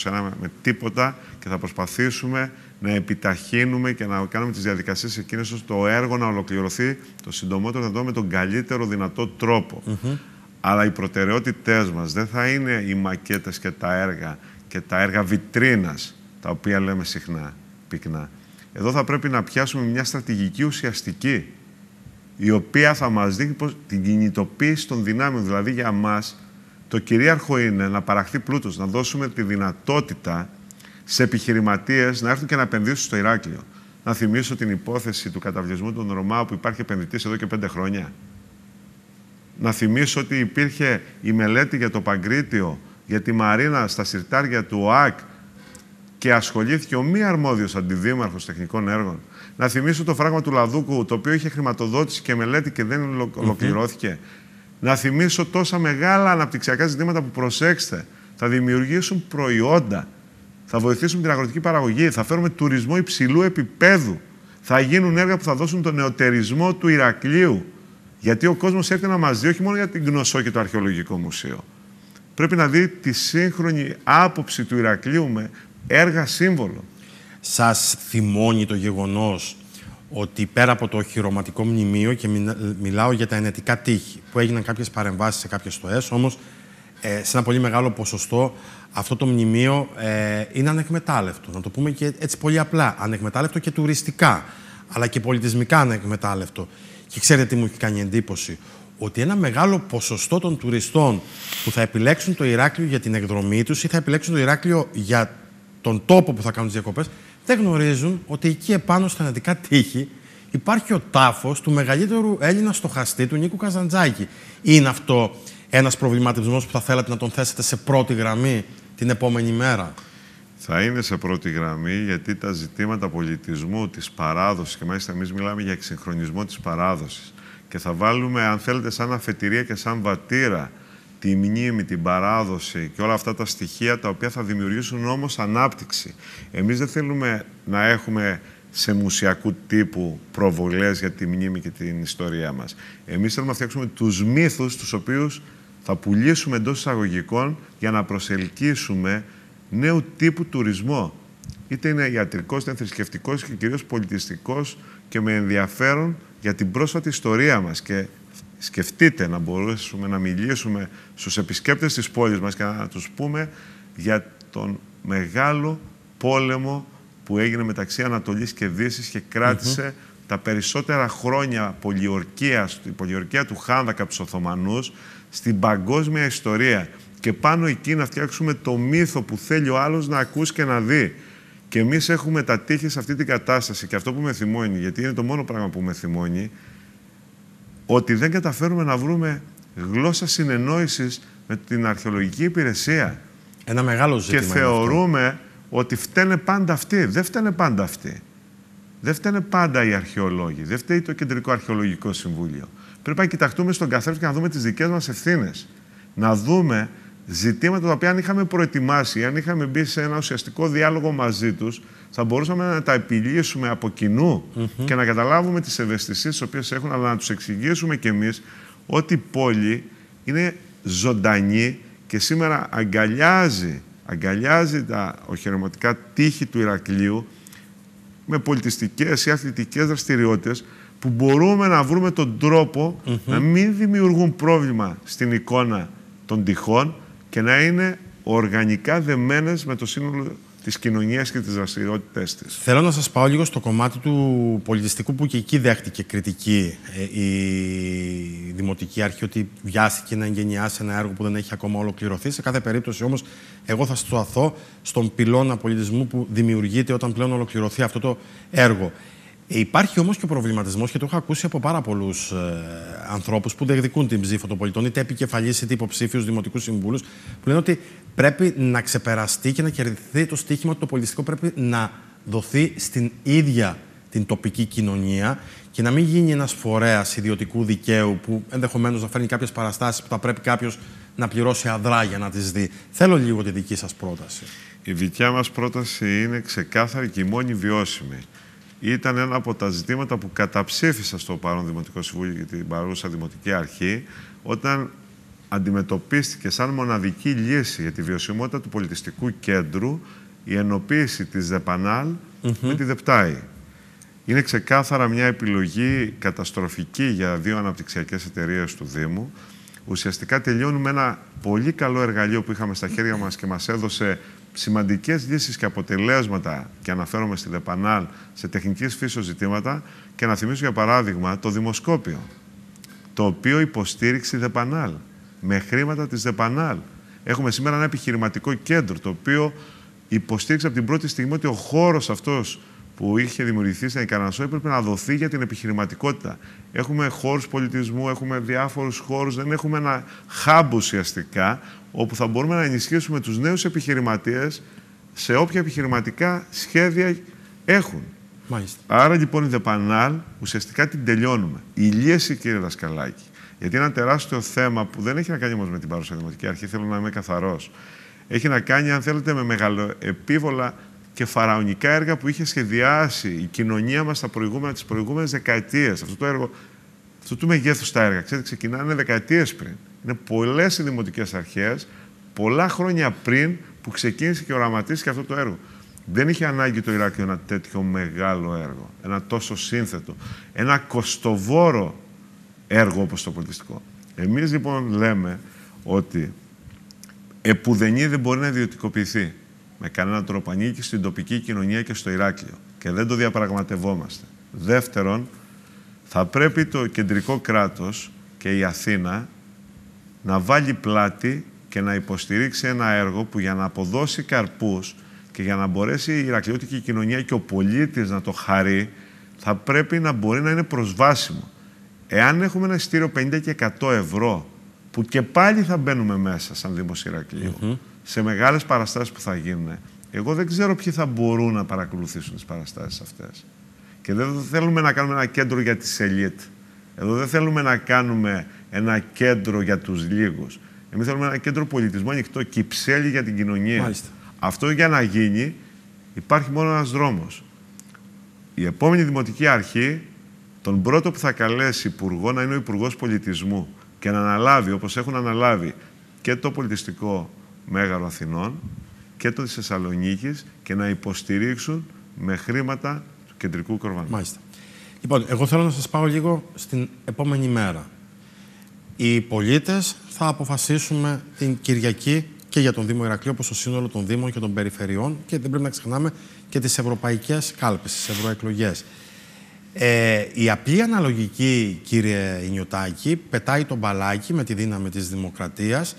1821 με τίποτα και θα προσπαθήσουμε να επιταχύνουμε και να κάνουμε τις διαδικασίες εκείνες ώστε το έργο να ολοκληρωθεί το συντομότερο δυνατό με τον καλύτερο δυνατό τρόπο. Αλλά οι προτεραιότητές μας δεν θα είναι οι μακέτες και τα έργα και τα έργα βιτρίνας, τα οποία λέμε συχνά πυκνά. Εδώ θα πρέπει να πιάσουμε μια στρατηγική ουσιαστική, η οποία θα μας δείχνει την κινητοποίηση των δυνάμεων. Δηλαδή για μας το κυρίαρχο είναι να παραχθεί πλούτος, να δώσουμε τη δυνατότητα σε επιχειρηματίες να έρθουν και να επενδύσουν στο Ηράκλειο. Να θυμίσω την υπόθεση του καταβλισμού των Ρωμά που υπάρχει επενδυτής εδώ και πέντε χρόνια. Να θυμίσω ότι υπήρχε η μελέτη για το Παγκρίτιο, για τη Μαρίνα στα συρτάρια του ΟΑΚ και ασχολήθηκε ο μη αρμόδιος αντιδήμαρχος τεχνικών έργων. Να θυμίσω το φράγμα του Λαδούκου, το οποίο είχε χρηματοδότηση και μελέτη και δεν ολοκληρώθηκε. Να θυμίσω τόσα μεγάλα αναπτυξιακά ζητήματα που προσέξτε. Θα δημιουργήσουν προϊόντα. Θα βοηθήσουν την αγροτική παραγωγή. Θα φέρουμε τουρισμό υψηλού επίπεδου. Θα γίνουν έργα που θα δώσουν τον νεοτερισμό του Ηρακλείου. Γιατί ο κόσμος έρχεται να μας δει όχι μόνο για την γνωσό και το αρχαιολογικό μουσείο. Πρέπει να δει τη σύγχρονη άποψη του Ηρακλείου με έργα σύμβολο. Σας θυμώνει το γεγονός ότι πέρα από το χειροματικό μνημείο και μιλάω για τα ενετικά τείχη που έγιναν κάποιες παρεμβάσεις σε κάποιες στοές, όμως ε, σε ένα πολύ μεγάλο ποσοστό αυτό το μνημείο ε, είναι ανεκμετάλλευτο. Να το πούμε και έτσι πολύ απλά. Ανεκμετάλλευτο και τουριστικά, αλλά και πολιτισμικά ανεκμετάλλευτο. Και ξέρετε τι μου έχει κάνει εντύπωση. Ότι ένα μεγάλο ποσοστό των τουριστών που θα επιλέξουν το Ηράκλειο για την εκδρομή τους ή θα επιλέξουν το Ηράκλειο για τον τόπο που θα κάνουν τις διακοπές, δεν γνωρίζουν ότι εκεί επάνω στα εναντικά τείχη υπάρχει ο τάφος του μεγαλύτερου Έλληνα στοχαστή, του Νίκου Καζαντζάκη. Είναι αυτό ένας προβληματισμός που θα θέλατε να τον θέσετε σε πρώτη γραμμή την επόμενη μέρα. Θα είναι σε πρώτη γραμμή γιατί τα ζητήματα πολιτισμού, της παράδοσης, και μάλιστα εμείς μιλάμε για εξυγχρονισμό της παράδοσης. και θα βάλουμε αν θέλετε σαν αφετηρία και σαν βατήρα τη μνήμη, την παράδοση και όλα αυτά τα στοιχεία τα οποία θα δημιουργήσουν όμως ανάπτυξη. Εμείς δεν θέλουμε να έχουμε σε μουσιακού τύπου προβολές για τη μνήμη και την ιστορία μας. Εμείς θέλουμε να φτιάξουμε τους μύθους τους οποίους θα πουλήσουμε εντός εισαγωγικών για να προσελκύσουμε νέου τύπου τουρισμό. Είτε είναι ιατρικός, είτε θρησκευτικός και κυρίως πολιτιστικός και με ενδιαφέρον για την πρόσφατη ιστορία μας και Σκεφτείτε να μπορέσουμε να μιλήσουμε στους επισκέπτες της πόλης μας και να τους πούμε για τον μεγάλο πόλεμο που έγινε μεταξύ Ανατολής και Δύσης και κράτησε τα περισσότερα χρόνια πολιορκίας, η πολιορκία του Χάνδακα από τους Οθωμανούς στην παγκόσμια ιστορία. Και πάνω εκεί να φτιάξουμε το μύθο που θέλει ο άλλος να ακούσει και να δει. Και εμείς έχουμε τα τύχη σε αυτή την κατάσταση και αυτό που με θυμώνει, γιατί είναι το μόνο πράγμα που με θυμώνει, ότι δεν καταφέρουμε να βρούμε γλώσσα συνεννόησης με την αρχαιολογική υπηρεσία. Ένα μεγάλο ζήτημα. Και θεωρούμε ότι φταίνε πάντα αυτοί. Δεν φταίνε πάντα αυτοί. Δεν φταίνε πάντα οι αρχαιολόγοι. Δεν φταίει το Κεντρικό Αρχαιολογικό Συμβούλιο. Πρέπει να κοιταχτούμε στον καθένα και να δούμε τις δικές μας ευθύνες. Να δούμε ζητήματα τα οποία αν είχαμε προετοιμάσει, αν είχαμε μπει σε ένα ουσιαστικό διάλογο μαζί τους, θα μπορούσαμε να τα επιλύσουμε από κοινού και να καταλάβουμε τις ευαισθησίες τις οποίες έχουν, αλλά να τους εξηγήσουμε κι εμείς ότι η πόλη είναι ζωντανή και σήμερα αγκαλιάζει, αγκαλιάζει τα οχυρωματικά τείχη του Ηρακλείου με πολιτιστικές ή αθλητικές δραστηριότητες που μπορούμε να βρούμε τον τρόπο mm -hmm. να μην δημιουργούν πρόβλημα στην εικόνα των τυχών, και να είναι οργανικά δεμένες με το σύνολο της κοινωνίας και τις δραστηριότητές της. Θέλω να σας πάω λίγο στο κομμάτι του πολιτιστικού που και εκεί δέχτηκε κριτική ε, η Δημοτική Αρχή ότι βιάστηκε να εγγενιάσει ένα έργο που δεν έχει ακόμα ολοκληρωθεί. Σε κάθε περίπτωση όμως, εγώ θα σταθώ στον πυλώνα πολιτισμού που δημιουργείται όταν πλέον ολοκληρωθεί αυτό το έργο. Ε, υπάρχει όμως και ο προβληματισμός και το έχω ακούσει από πάρα πολλούς ε, ανθρώπους που διεκδικούν την ψήφο των πολιτών, είτε επικεφαλεί είτε υποψήφιου δημοτικούς συμβούλους, που λένε ότι πρέπει να ξεπεραστεί και να κερδιθεί το στίχημα ότι το πολιτιστικό πρέπει να δοθεί στην ίδια την τοπική κοινωνία και να μην γίνει ένας φορέας ιδιωτικού δικαίου που ενδεχομένως να φέρνει κάποιες παραστάσεις που θα πρέπει κάποιος να πληρώσει αδρά για να τις δει. Θέλω λίγο τη δική σας πρόταση. Η δικιά μας πρόταση είναι ξεκάθαρη και η μόνη βιώσιμη ήταν ένα από τα ζητήματα που καταψήφισα στο παρόν Δημοτικό Συμβούλιο και την παρούσα Δημοτική Αρχή όταν αντιμετωπίστηκε σαν μοναδική λύση για τη βιωσιμότητα του πολιτιστικού κέντρου η ενοποίηση της ΔΕΠΑΝΑΛ με τη ΔΕΠΤΑΗ. Είναι ξεκάθαρα μια επιλογή καταστροφική για δύο αναπτυξιακές εταιρείες του Δήμου. Ουσιαστικά τελειώνουμε ένα πολύ καλό εργαλείο που είχαμε στα χέρια μας και μας έδωσε σημαντικές λύσεις και αποτελέσματα και αναφέρομαι στη ΔΕΠΑΝΑΛ σε τεχνικής φύσεως ζητήματα και να θυμίσω για παράδειγμα το δημοσκόπιο το οποίο υποστήριξε η Δεπανάλ με χρήματα της Δεπανάλ. Έχουμε σήμερα ένα επιχειρηματικό κέντρο το οποίο υποστήριξε από την πρώτη στιγμή ότι ο χώρος αυτός που είχε δημιουργηθεί στην Ικανασό έπρεπε να δοθεί για την επιχειρηματικότητα. Έχουμε χώρους πολιτισμού, έχουμε διάφορους χώρους, δεν έχουμε ένα hub ουσιαστικά όπου θα μπορούμε να ενισχύσουμε τους νέους επιχειρηματίες σε όποια επιχειρηματικά σχέδια έχουν. Μάλιστα. Άρα λοιπόν η Δεπανάλ ουσιαστικά την τελειώνουμε. Η λύση, κύριε Δασκαλάκη. Γιατί είναι ένα τεράστιο θέμα που δεν έχει να κάνει όμως με την παρούσα δημοτική αρχή, θέλω να είμαι καθαρός. Έχει να κάνει, αν θέλετε, με μεγαλοεπίβολα και φαραωνικά έργα που είχε σχεδιάσει η κοινωνία μας τα προηγούμενα, τις προηγούμενες δεκαετίες. Αυτό το έργο, αυτού του μεγέθους τα έργα, ξέρετε, ξεκινάνε δεκαετίες πριν. Είναι πολλές οι δημοτικές αρχές, πολλά χρόνια πριν που ξεκίνησε και οραματίστηκε αυτό το έργο. Δεν είχε ανάγκη το Ηράκλειο ένα τέτοιο μεγάλο έργο, ένα τόσο σύνθετο, ένα κοστοβόρο έργο όπως το πολιτιστικό. Εμείς λοιπόν λέμε ότι επουδενή δεν μπορεί να ιδιωτικοποιηθεί με κανέναν τρόπο ανήκει στην τοπική κοινωνία και στο Ηράκλειο και δεν το διαπραγματευόμαστε. Δεύτερον, θα πρέπει το κεντρικό κράτος και η Αθήνα να βάλει πλάτη και να υποστηρίξει ένα έργο που για να αποδώσει καρπούς και για να μπορέσει η Ηρακλειώτικη κοινωνία και ο πολίτης να το χαρεί, θα πρέπει να μπορεί να είναι προσβάσιμο. Εάν έχουμε ένα ειστήριο 50 και 100 ευρώ, που και πάλι θα μπαίνουμε μέσα σαν Δήμος Ηρακλείου, σε μεγάλες παραστάσεις που θα γίνουν, εγώ δεν ξέρω ποιοι θα μπορούν να παρακολουθήσουν τις παραστάσεις αυτές. Και δεν θέλουμε να κάνουμε ένα κέντρο για τις ελίτ. Εδώ δεν θέλουμε να κάνουμε ένα κέντρο για τους λίγους. Εμείς θέλουμε ένα κέντρο πολιτισμού ανοιχτό, κυψέλη για την κοινωνία. Αυτό για να γίνει υπάρχει μόνο ένας δρόμος. Η επόμενη Δημοτική Αρχή, τον πρώτο που θα καλέσει υπουργό να είναι ο Υπουργός Πολιτισμού και να αναλάβει, όπως έχουν αναλάβει, και το πολιτιστικό Μέγαρο Αθηνών και το της Θεσσαλονίκης και να υποστηρίξουν με χρήματα του κεντρικού κορβανού. Μάλιστα. Λοιπόν, εγώ θέλω να σας πάω λίγο στην επόμενη μέρα. Οι πολίτες θα αποφασίσουμε την Κυριακή και για τον Δήμο Ηρακλή, όπως το σύνολο των Δήμων και των Περιφερειών και δεν πρέπει να ξεχνάμε και τις ευρωπαϊκές κάλπες, τις ευρωεκλογές. Ε, η απλή αναλογική, κύριε Ινιωτάκη, πετάει τον μπαλάκι με τη δύναμη της δημοκρατίας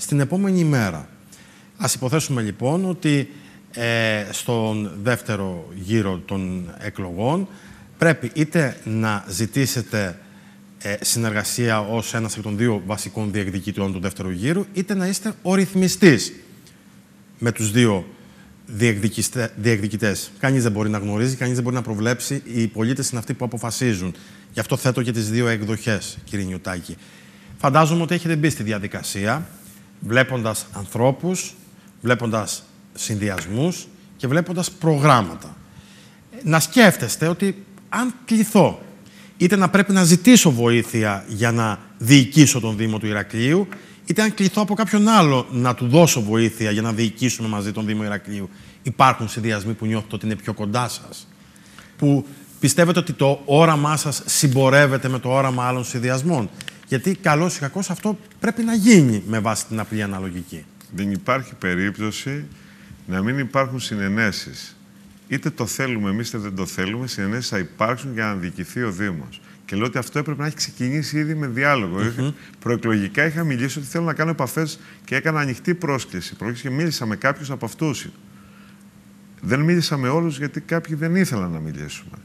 στην επόμενη μέρα. Ας υποθέσουμε λοιπόν ότι ε, στον δεύτερο γύρο των εκλογών πρέπει είτε να ζητήσετε ε, συνεργασία ως ένας από των δύο βασικών διεκδικητών του δεύτερου γύρου, είτε να είστε ο ρυθμιστής με τους δύο διεκδικητές. Κανείς δεν μπορεί να γνωρίζει, κανείς δεν μπορεί να προβλέψει. Οι πολίτες είναι αυτοί που αποφασίζουν. Γι' αυτό θέτω και τις δύο εκδοχές, κύριε Νιουτάκη. Φαντάζομαι ότι έχετε μπει στη διαδικασία βλέποντας ανθρώπους, βλέποντας συνδυασμούς και βλέποντας προγράμματα. Να σκέφτεστε ότι αν κληθώ είτε να πρέπει να ζητήσω βοήθεια για να διοικήσω τον Δήμο του Ηρακλείου, είτε αν κληθώ από κάποιον άλλο να του δώσω βοήθεια για να διοικήσουμε μαζί τον Δήμο Ηρακλείου. Υπάρχουν συνδυασμοί που νιώθω ότι είναι πιο κοντά σας, που πιστεύετε ότι το όραμά σας συμπορεύεται με το όραμα άλλων συνδυασμών. Γιατί καλός ή κακός αυτό πρέπει να γίνει με βάση την απλή αναλογική. Δεν υπάρχει περίπτωση να μην υπάρχουν συνενέσεις. Είτε το θέλουμε εμείς είτε δεν το θέλουμε, συνενέσεις θα υπάρξουν για να διοικηθεί ο Δήμος. Και λέω ότι αυτό έπρεπε να έχει ξεκινήσει ήδη με διάλογο. Mm -hmm. Προεκλογικά είχα μιλήσει ότι θέλω να κάνω επαφές και έκανα ανοιχτή πρόσκληση. Πρόσκληση και μίλησα με κάποιους από αυτούς. Δεν μίλησα με όλους γιατί κάποιοι δεν ήθελαν να μιλήσουμε.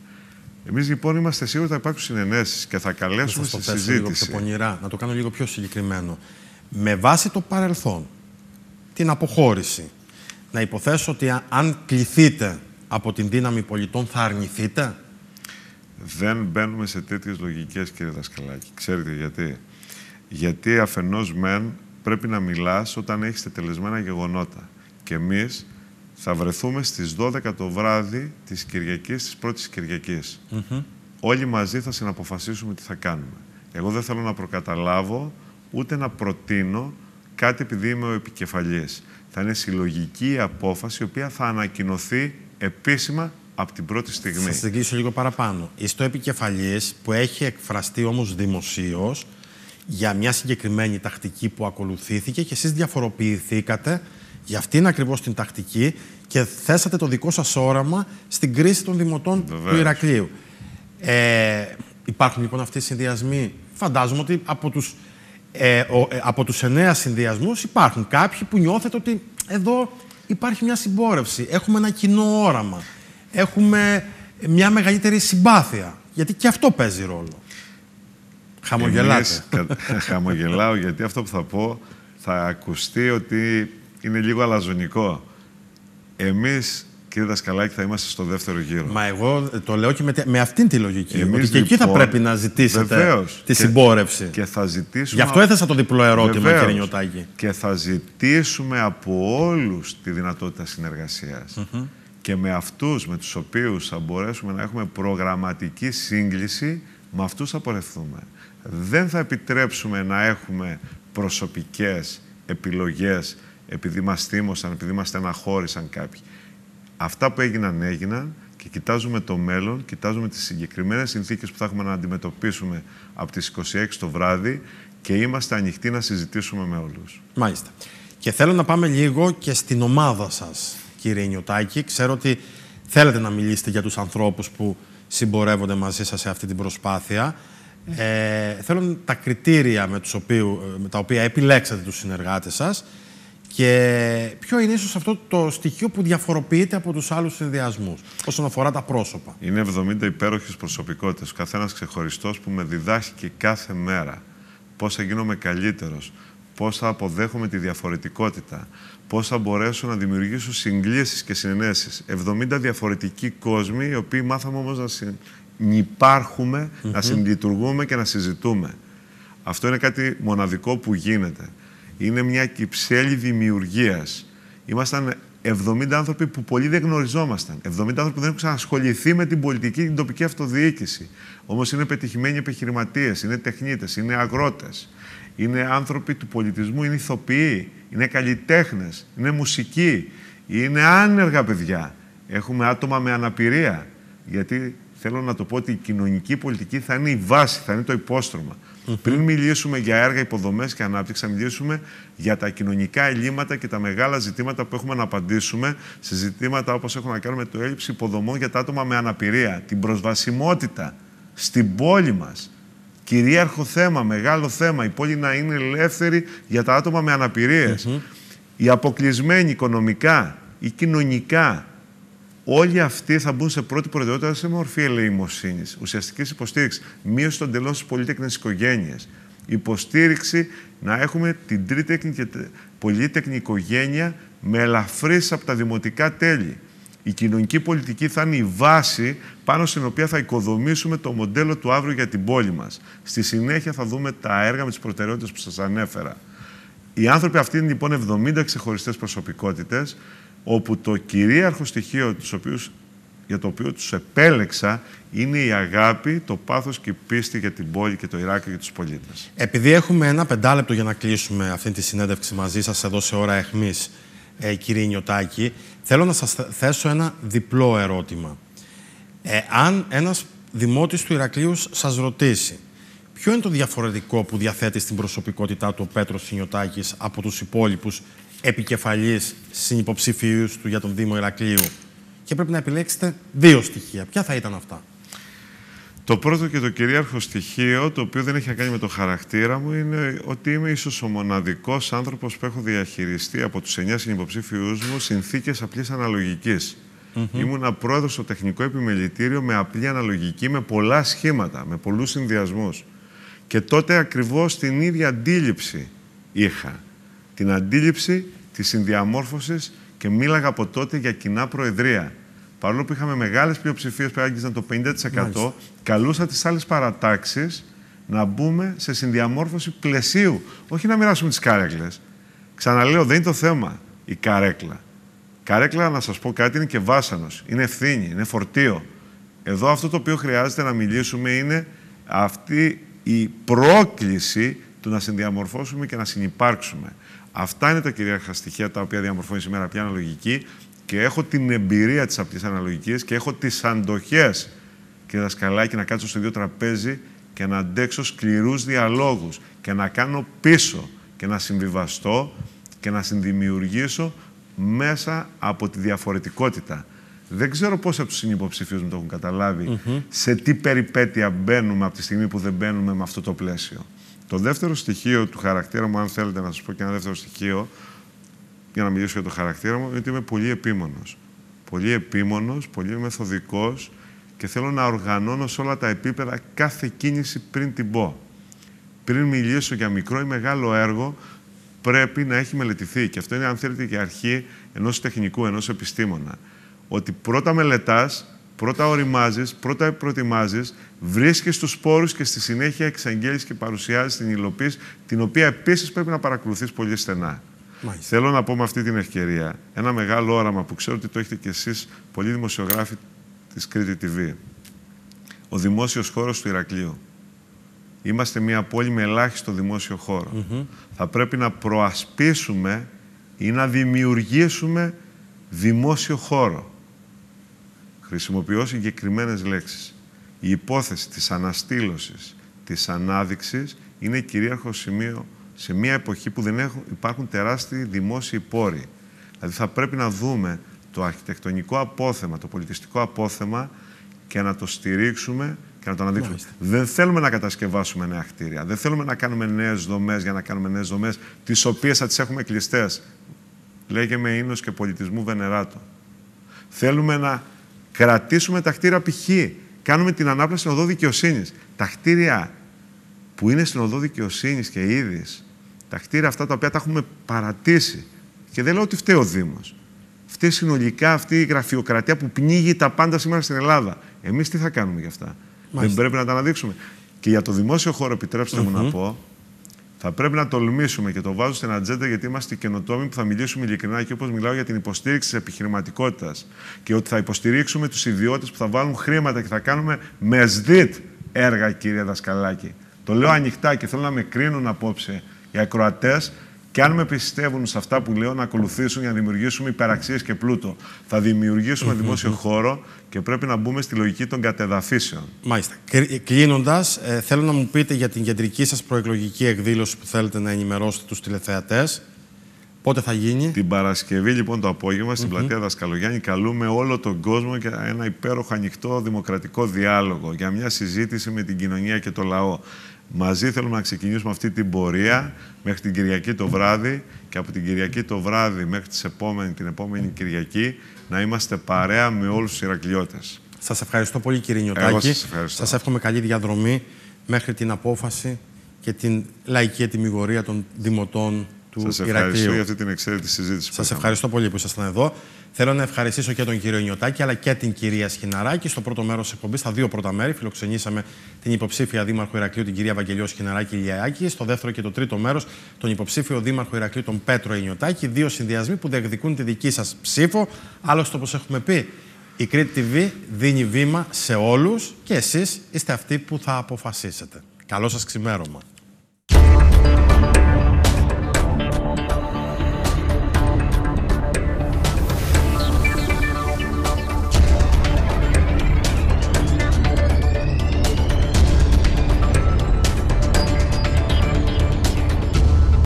Εμεί λοιπόν είμαστε σίγουροι ότι θα υπάρξουν συνενέσεις και θα καλέσουμε στη συζήτηση. Λίγο πιο πονηρά, να το κάνω λίγο πιο συγκεκριμένο. Με βάση το παρελθόν, την αποχώρηση, να υποθέσω ότι αν κληθείτε από την δύναμη πολιτών θα αρνηθείτε. Δεν μπαίνουμε σε τέτοιες λογικές, κύριε Δασκαλάκη. Ξέρετε γιατί. Γιατί αφενός μεν πρέπει να μιλάς όταν έχεις τελεσμένα γεγονότα. Και εμείς θα βρεθούμε στις 12 το βράδυ της Κυριακής, της πρώτης Κυριακής. Όλοι μαζί θα συναποφασίσουμε τι θα κάνουμε. Εγώ δεν θέλω να προκαταλάβω, ούτε να προτείνω κάτι επειδή είμαι ο επικεφαλής. Θα είναι συλλογική απόφαση, η οποία θα ανακοινωθεί επίσημα από την πρώτη στιγμή. Θα σας λίγο παραπάνω. Είστε ο επικεφαλής που έχει εκφραστεί όμως δημοσίως για μια συγκεκριμένη τακτική που ακολουθήθηκε και εσείς διαφοροποιηθήκατε για αυτήν ακριβώς την τακτική και θέσατε το δικό σας όραμα στην κρίση των δημοτών του Ηρακλείου. Ε, υπάρχουν λοιπόν αυτοί οι συνδυασμοί. Φαντάζομαι ότι από τους ε, ε, από τους εννέα συνδυασμούς υπάρχουν κάποιοι που νιώθετε ότι εδώ υπάρχει μια συμπόρευση. Έχουμε ένα κοινό όραμα. Έχουμε μια μεγαλύτερη συμπάθεια. Γιατί και αυτό παίζει ρόλο. Χαμογελάτε. χαμογελάω γιατί αυτό που θα πω θα ακουστεί ότι είναι λίγο αλαζονικό. Εμείς, κύριε Δασκαλάκη, θα είμαστε στο δεύτερο γύρο. Μα εγώ ε, το λέω και με, με αυτήν τη λογική. Εμείς, ότι και εκεί θα λοιπόν, πρέπει να ζητήσετε τη συμπόρευση. Και, θα ζητήσουμε... Γι' αυτό έθεσα το διπλό ερώτημα, κύριε Νιωτάκη. Και θα ζητήσουμε από όλους τη δυνατότητα συνεργασίας Και με αυτούς με τους οποίους θα μπορέσουμε να έχουμε προγραμματική σύγκληση, με αυτούς θα πορευτούμε. Δεν θα επιτρέψουμε να έχουμε προσωπικές επιλογές επειδή μας θύμωσαν, επειδή μας στεναχώρησαν κάποιοι. Αυτά που έγιναν, έγιναν και κοιτάζουμε το μέλλον, κοιτάζουμε τις συγκεκριμένες συνθήκες που θα έχουμε να αντιμετωπίσουμε από τις 26 το βράδυ και είμαστε ανοιχτοί να συζητήσουμε με όλους. Μάλιστα. Και θέλω να πάμε λίγο και στην ομάδα σας, κύριε Νιωτάκη. Ξέρω ότι θέλετε να μιλήσετε για τους ανθρώπους που συμπορεύονται μαζί σας σε αυτή την προσπάθεια. Ε, θέλω τα κριτήρια με, τους οποίου, ε, με τα οποία επιλέξατε τους συνεργάτες σας και ποιο είναι ίσως αυτό το στοιχείο που διαφοροποιείται από τους άλλους συνδυασμούς όσον αφορά τα πρόσωπα. Είναι 70 υπέροχες προσωπικότητες, ο καθένας ξεχωριστός που με διδάσκει κάθε μέρα πώς θα γίνομαι καλύτερος, πώς θα αποδέχομαι τη διαφορετικότητα, πώς θα μπορέσω να δημιουργήσω συγκλήσεις και συνενέσεις. 70 διαφορετικοί κόσμοι, οι οποίοι μάθαμε όμως να συνυπάρχουμε, mm -hmm. να συλλειτουργούμε και να συζητούμε. Αυτό είναι κάτι μοναδικό που γίνεται. Είναι μια κυψέλη δημιουργίας. Ήμασταν 70 άνθρωποι που πολλοί δεν γνωριζόμασταν. 70 άνθρωποι που δεν έχουν ξανασχοληθεί με την πολιτική την τοπική αυτοδιοίκηση. Όμως είναι πετυχημένοι επιχειρηματίες, είναι τεχνίτες, είναι αγρότες, είναι άνθρωποι του πολιτισμού, είναι ηθοποιοί, είναι καλλιτέχνες, είναι μουσικοί, είναι άνεργα παιδιά. Έχουμε άτομα με αναπηρία. Γιατί θέλω να το πω ότι η κοινωνική πολιτική θα είναι η βάση, θα είναι το υπόστρωμα. Mm-hmm. Πριν μιλήσουμε για έργα, υποδομές και ανάπτυξη, θα μιλήσουμε για τα κοινωνικά ελλείμματα και τα μεγάλα ζητήματα που έχουμε να απαντήσουμε σε ζητήματα όπως έχουν να κάνουν το έλλειψη υποδομών για τα άτομα με αναπηρία, την προσβασιμότητα στην πόλη μας. Κυρίαρχο θέμα, μεγάλο θέμα, η πόλη να είναι ελεύθερη για τα άτομα με αναπηρίες. mm Mm-hmm. Οι αποκλεισμένοι οικονομικά ή κοινωνικά Όλοι αυτοί θα μπουν σε πρώτη προτεραιότητα σε μορφή ελεημοσύνης, ουσιαστικής υποστήριξης, μείωση των τελών στι πολίτεκνε οικογένειε, υποστήριξη να έχουμε την τρίτη και πολύτεκνη οικογένεια με ελαφρύς από τα δημοτικά τέλη. Η κοινωνική πολιτική θα είναι η βάση πάνω στην οποία θα οικοδομήσουμε το μοντέλο του αύριο για την πόλη μας. Στη συνέχεια θα δούμε τα έργα με τις προτεραιότητες που σας ανέφερα. Οι άνθρωποι αυτοί είναι λοιπόν 70 ξεχωριστές προσωπικότητες όπου το κυρίαρχο στοιχείο τους οποίους, για το οποίο τους επέλεξα είναι η αγάπη, το πάθος και η πίστη για την πόλη και το Ηράκλειο και τους πολίτες. Επειδή έχουμε ένα πεντάλεπτο για να κλείσουμε αυτή τη συνέντευξη μαζί σας εδώ σε ώρα εχμής, ε, κύριε Νιωτάκη, θέλω να σας θέσω ένα διπλό ερώτημα. Ε, αν ένας δημότης του Ηρακλείου σας ρωτήσει ποιο είναι το διαφορετικό που διαθέτει στην προσωπικότητά του ο Πέτρος Σινιωτάκης από τους υπόλοιπους επικεφαλής συνυποψηφίους του για τον Δήμο Ηρακλείου και πρέπει να επιλέξετε δύο στοιχεία. Ποια θα ήταν αυτά. Το πρώτο και το κυρίαρχο στοιχείο, το οποίο δεν έχει να κάνει με το χαρακτήρα μου, είναι ότι είμαι ίσως ο μοναδικός άνθρωπος που έχω διαχειριστεί από τους εννιά συνυποψήφιου μου συνθήκες απλής αναλογικής. Mm -hmm. Ήμουνα πρόεδρος στο τεχνικό επιμελητήριο με απλή αναλογική, με πολλά σχήματα, με πολλούς συνδυασμούς. Και τότε ακριβώς την ίδια αντίληψη είχα την αντίληψη της συνδιαμόρφωσης και μίλαγα από τότε για κοινά προεδρία. Παρόλο που είχαμε μεγάλες πλειοψηφίες που άγγιζαν το 50%, καλούσα τις άλλες παρατάξεις να μπούμε σε συνδιαμόρφωση πλαισίου. Όχι να μοιράσουμε τις καρέκλε. Ξαναλέω, δεν είναι το θέμα η καρέκλα. Καρέκλα, να σας πω κάτι, είναι και βάσανος. Είναι ευθύνη, είναι φορτίο. Εδώ αυτό το οποίο χρειάζεται να μιλήσουμε είναι αυτή η πρόκληση του να συνδιαμορφώσουμε και να συνεπάρξουμε. Αυτά είναι τα κυρίαρχα στοιχεία τα οποία διαμορφώνει σήμερα πια αναλογική και έχω την εμπειρία της απτή αναλογική και έχω τις αντοχές και Δασκαλάκη, να κάτσω στο ίδιο τραπέζι και να αντέξω σκληρούς διαλόγους και να κάνω πίσω και να συμβιβαστώ και να συνδημιουργήσω μέσα από τη διαφορετικότητα. Δεν ξέρω πόσοι από τους συνυποψηφίους μου το έχουν καταλάβει, mm σε τι περιπέτεια μπαίνουμε από τη στιγμή που δεν μπαίνουμε με αυτό το πλαίσιο. Το δεύτερο στοιχείο του χαρακτήρα μου, αν θέλετε να σας πω και ένα δεύτερο στοιχείο, για να μιλήσω για το χαρακτήρα μου, είναι ότι είμαι πολύ επίμονος. Πολύ επίμονος, πολύ μεθοδικός και θέλω να οργανώνω σε όλα τα επίπεδα κάθε κίνηση πριν την πω. Πριν μιλήσω για μικρό ή μεγάλο έργο, πρέπει να έχει μελετηθεί. Και αυτό είναι, αν θέλετε, και αρχή ενός τεχνικού, ενός επιστήμονα. Ότι πρώτα μελετάς Πρώτα οριμάζεις, πρώτα προετοιμάζεις, βρίσκεις τους σπόρους και στη συνέχεια εξαγγέλεις και παρουσιάζεις την υλοποίηση, την οποία επίσης πρέπει να παρακολουθείς πολύ στενά. Θέλω να πω με αυτή την ευκαιρία ένα μεγάλο όραμα που ξέρω ότι το έχετε κι εσείς πολλοί δημοσιογράφοι της Κρήτη TV. Ο δημόσιος χώρος του Ηρακλείου. Είμαστε μια πόλη με ελάχιστο δημόσιο χώρο. Θα πρέπει να προασπίσουμε ή να δημιουργήσουμε δημόσιο χώρο χρησιμοποιώ συγκεκριμένες λέξεις. Η υπόθεση της αναστήλωσης, της ανάδειξης είναι κυρίαρχο σημείο σε μια εποχή που δεν έχουν, υπάρχουν τεράστιοι δημόσιοι πόροι. Δηλαδή θα πρέπει να δούμε το αρχιτεκτονικό απόθεμα, το πολιτιστικό απόθεμα και να το στηρίξουμε και να το αναδείξουμε. Δεν θέλουμε να κατασκευάσουμε νέα κτίρια. Δεν θέλουμε να κάνουμε νέες δομές για να κάνουμε νέες δομές, τις οποίες θα τις έχουμε κλειστέ. Λέγεμε ίνος και πολιτισμού Βενεράτο. Θέλουμε να Κρατήσουμε τα κτίρια π.χ. Κάνουμε την ανάπλαση στην οδό δικαιοσύνης. Τα κτίρια που είναι στην οδό δικαιοσύνης και ήδη, τα κτίρια αυτά τα οποία τα έχουμε παρατήσει. Και δεν λέω ότι φταίει ο Δήμος. Φταίει συνολικά αυτή η γραφειοκρατία που πνίγει τα πάντα σήμερα στην Ελλάδα. Εμείς τι θα κάνουμε γι' αυτά. Δεν πρέπει να τα αναδείξουμε. Και για το δημόσιο χώρο, επιτρέψτε μου να πω, θα πρέπει να τολμήσουμε και το βάζω στην ατζέντα γιατί είμαστε καινοτόμοι που θα μιλήσουμε ειλικρινά και όπως μιλάω για την υποστήριξη της επιχειρηματικότητας και ότι θα υποστηρίξουμε τους ιδιώτες που θα βάλουν χρήματα και θα κάνουμε μεσδίτ έργα, κύριε Δασκαλάκη. Το λέω ανοιχτά και θέλω να με κρίνουν απόψε οι ακροατές και αν με πιστεύουν σε αυτά που λέω, να ακολουθήσουν για να δημιουργήσουμε υπεραξίες και πλούτο. Θα δημιουργήσουμε δημόσιο χώρο και πρέπει να μπούμε στη λογική των κατεδαφίσεων. Μάλιστα. Κλείνοντας, ε, θέλω να μου πείτε για την κεντρική σας προεκλογική εκδήλωση που θέλετε να ενημερώσετε τους τηλεθεατές. Πότε θα γίνει. Την Παρασκευή, λοιπόν, το απόγευμα στην mm -hmm. πλατεία Δασκαλογιάννη, καλούμε όλο τον κόσμο για ένα υπέροχο ανοιχτό δημοκρατικό διάλογο, για μια συζήτηση με την κοινωνία και το λαό. Μαζί θέλουμε να ξεκινήσουμε αυτή την πορεία μέχρι την Κυριακή το βράδυ και από την Κυριακή το βράδυ μέχρι τις επόμενη, την επόμενη Κυριακή να είμαστε παρέα με όλους τους Ηρακλειώτες. Σας ευχαριστώ πολύ κύριε Νιωτάκη. Εγώ σας, ευχαριστώ. σας εύχομαι καλή διαδρομή μέχρι την απόφαση και την λαϊκή ετοιμιγωρία των δημοτών του ευχαριστώ για αυτή την εξαίρετη συζήτηση. Σα ευχαριστώ πολύ που ήσασταν εδώ. Θέλω να ευχαριστήσω και τον κύριο Νιωτάκη αλλά και την κυρία Σχιναράκη. Στο πρώτο μέρος εκπομπή, στα δύο πρώτα μέρη, φιλοξενήσαμε την υποψήφια Δήμαρχο Ηρακλείου, την κυρία Βαγγελιό Σχιναράκη Λιαάκη. Στο δεύτερο και το τρίτο μέρος, τον υποψήφιο Δήμαρχο Ηρακλείου, τον Πέτρο Ινιωτάκη. Δύο συνδυασμοί που διεκδικούν τη δική σας ψήφο. Άλλωστε, όπως έχουμε πει, η Crete TV δίνει βήμα σε όλους και εσείς είστε αυτοί που θα αποφασίσετε. Καλό σας ξημέρωμα.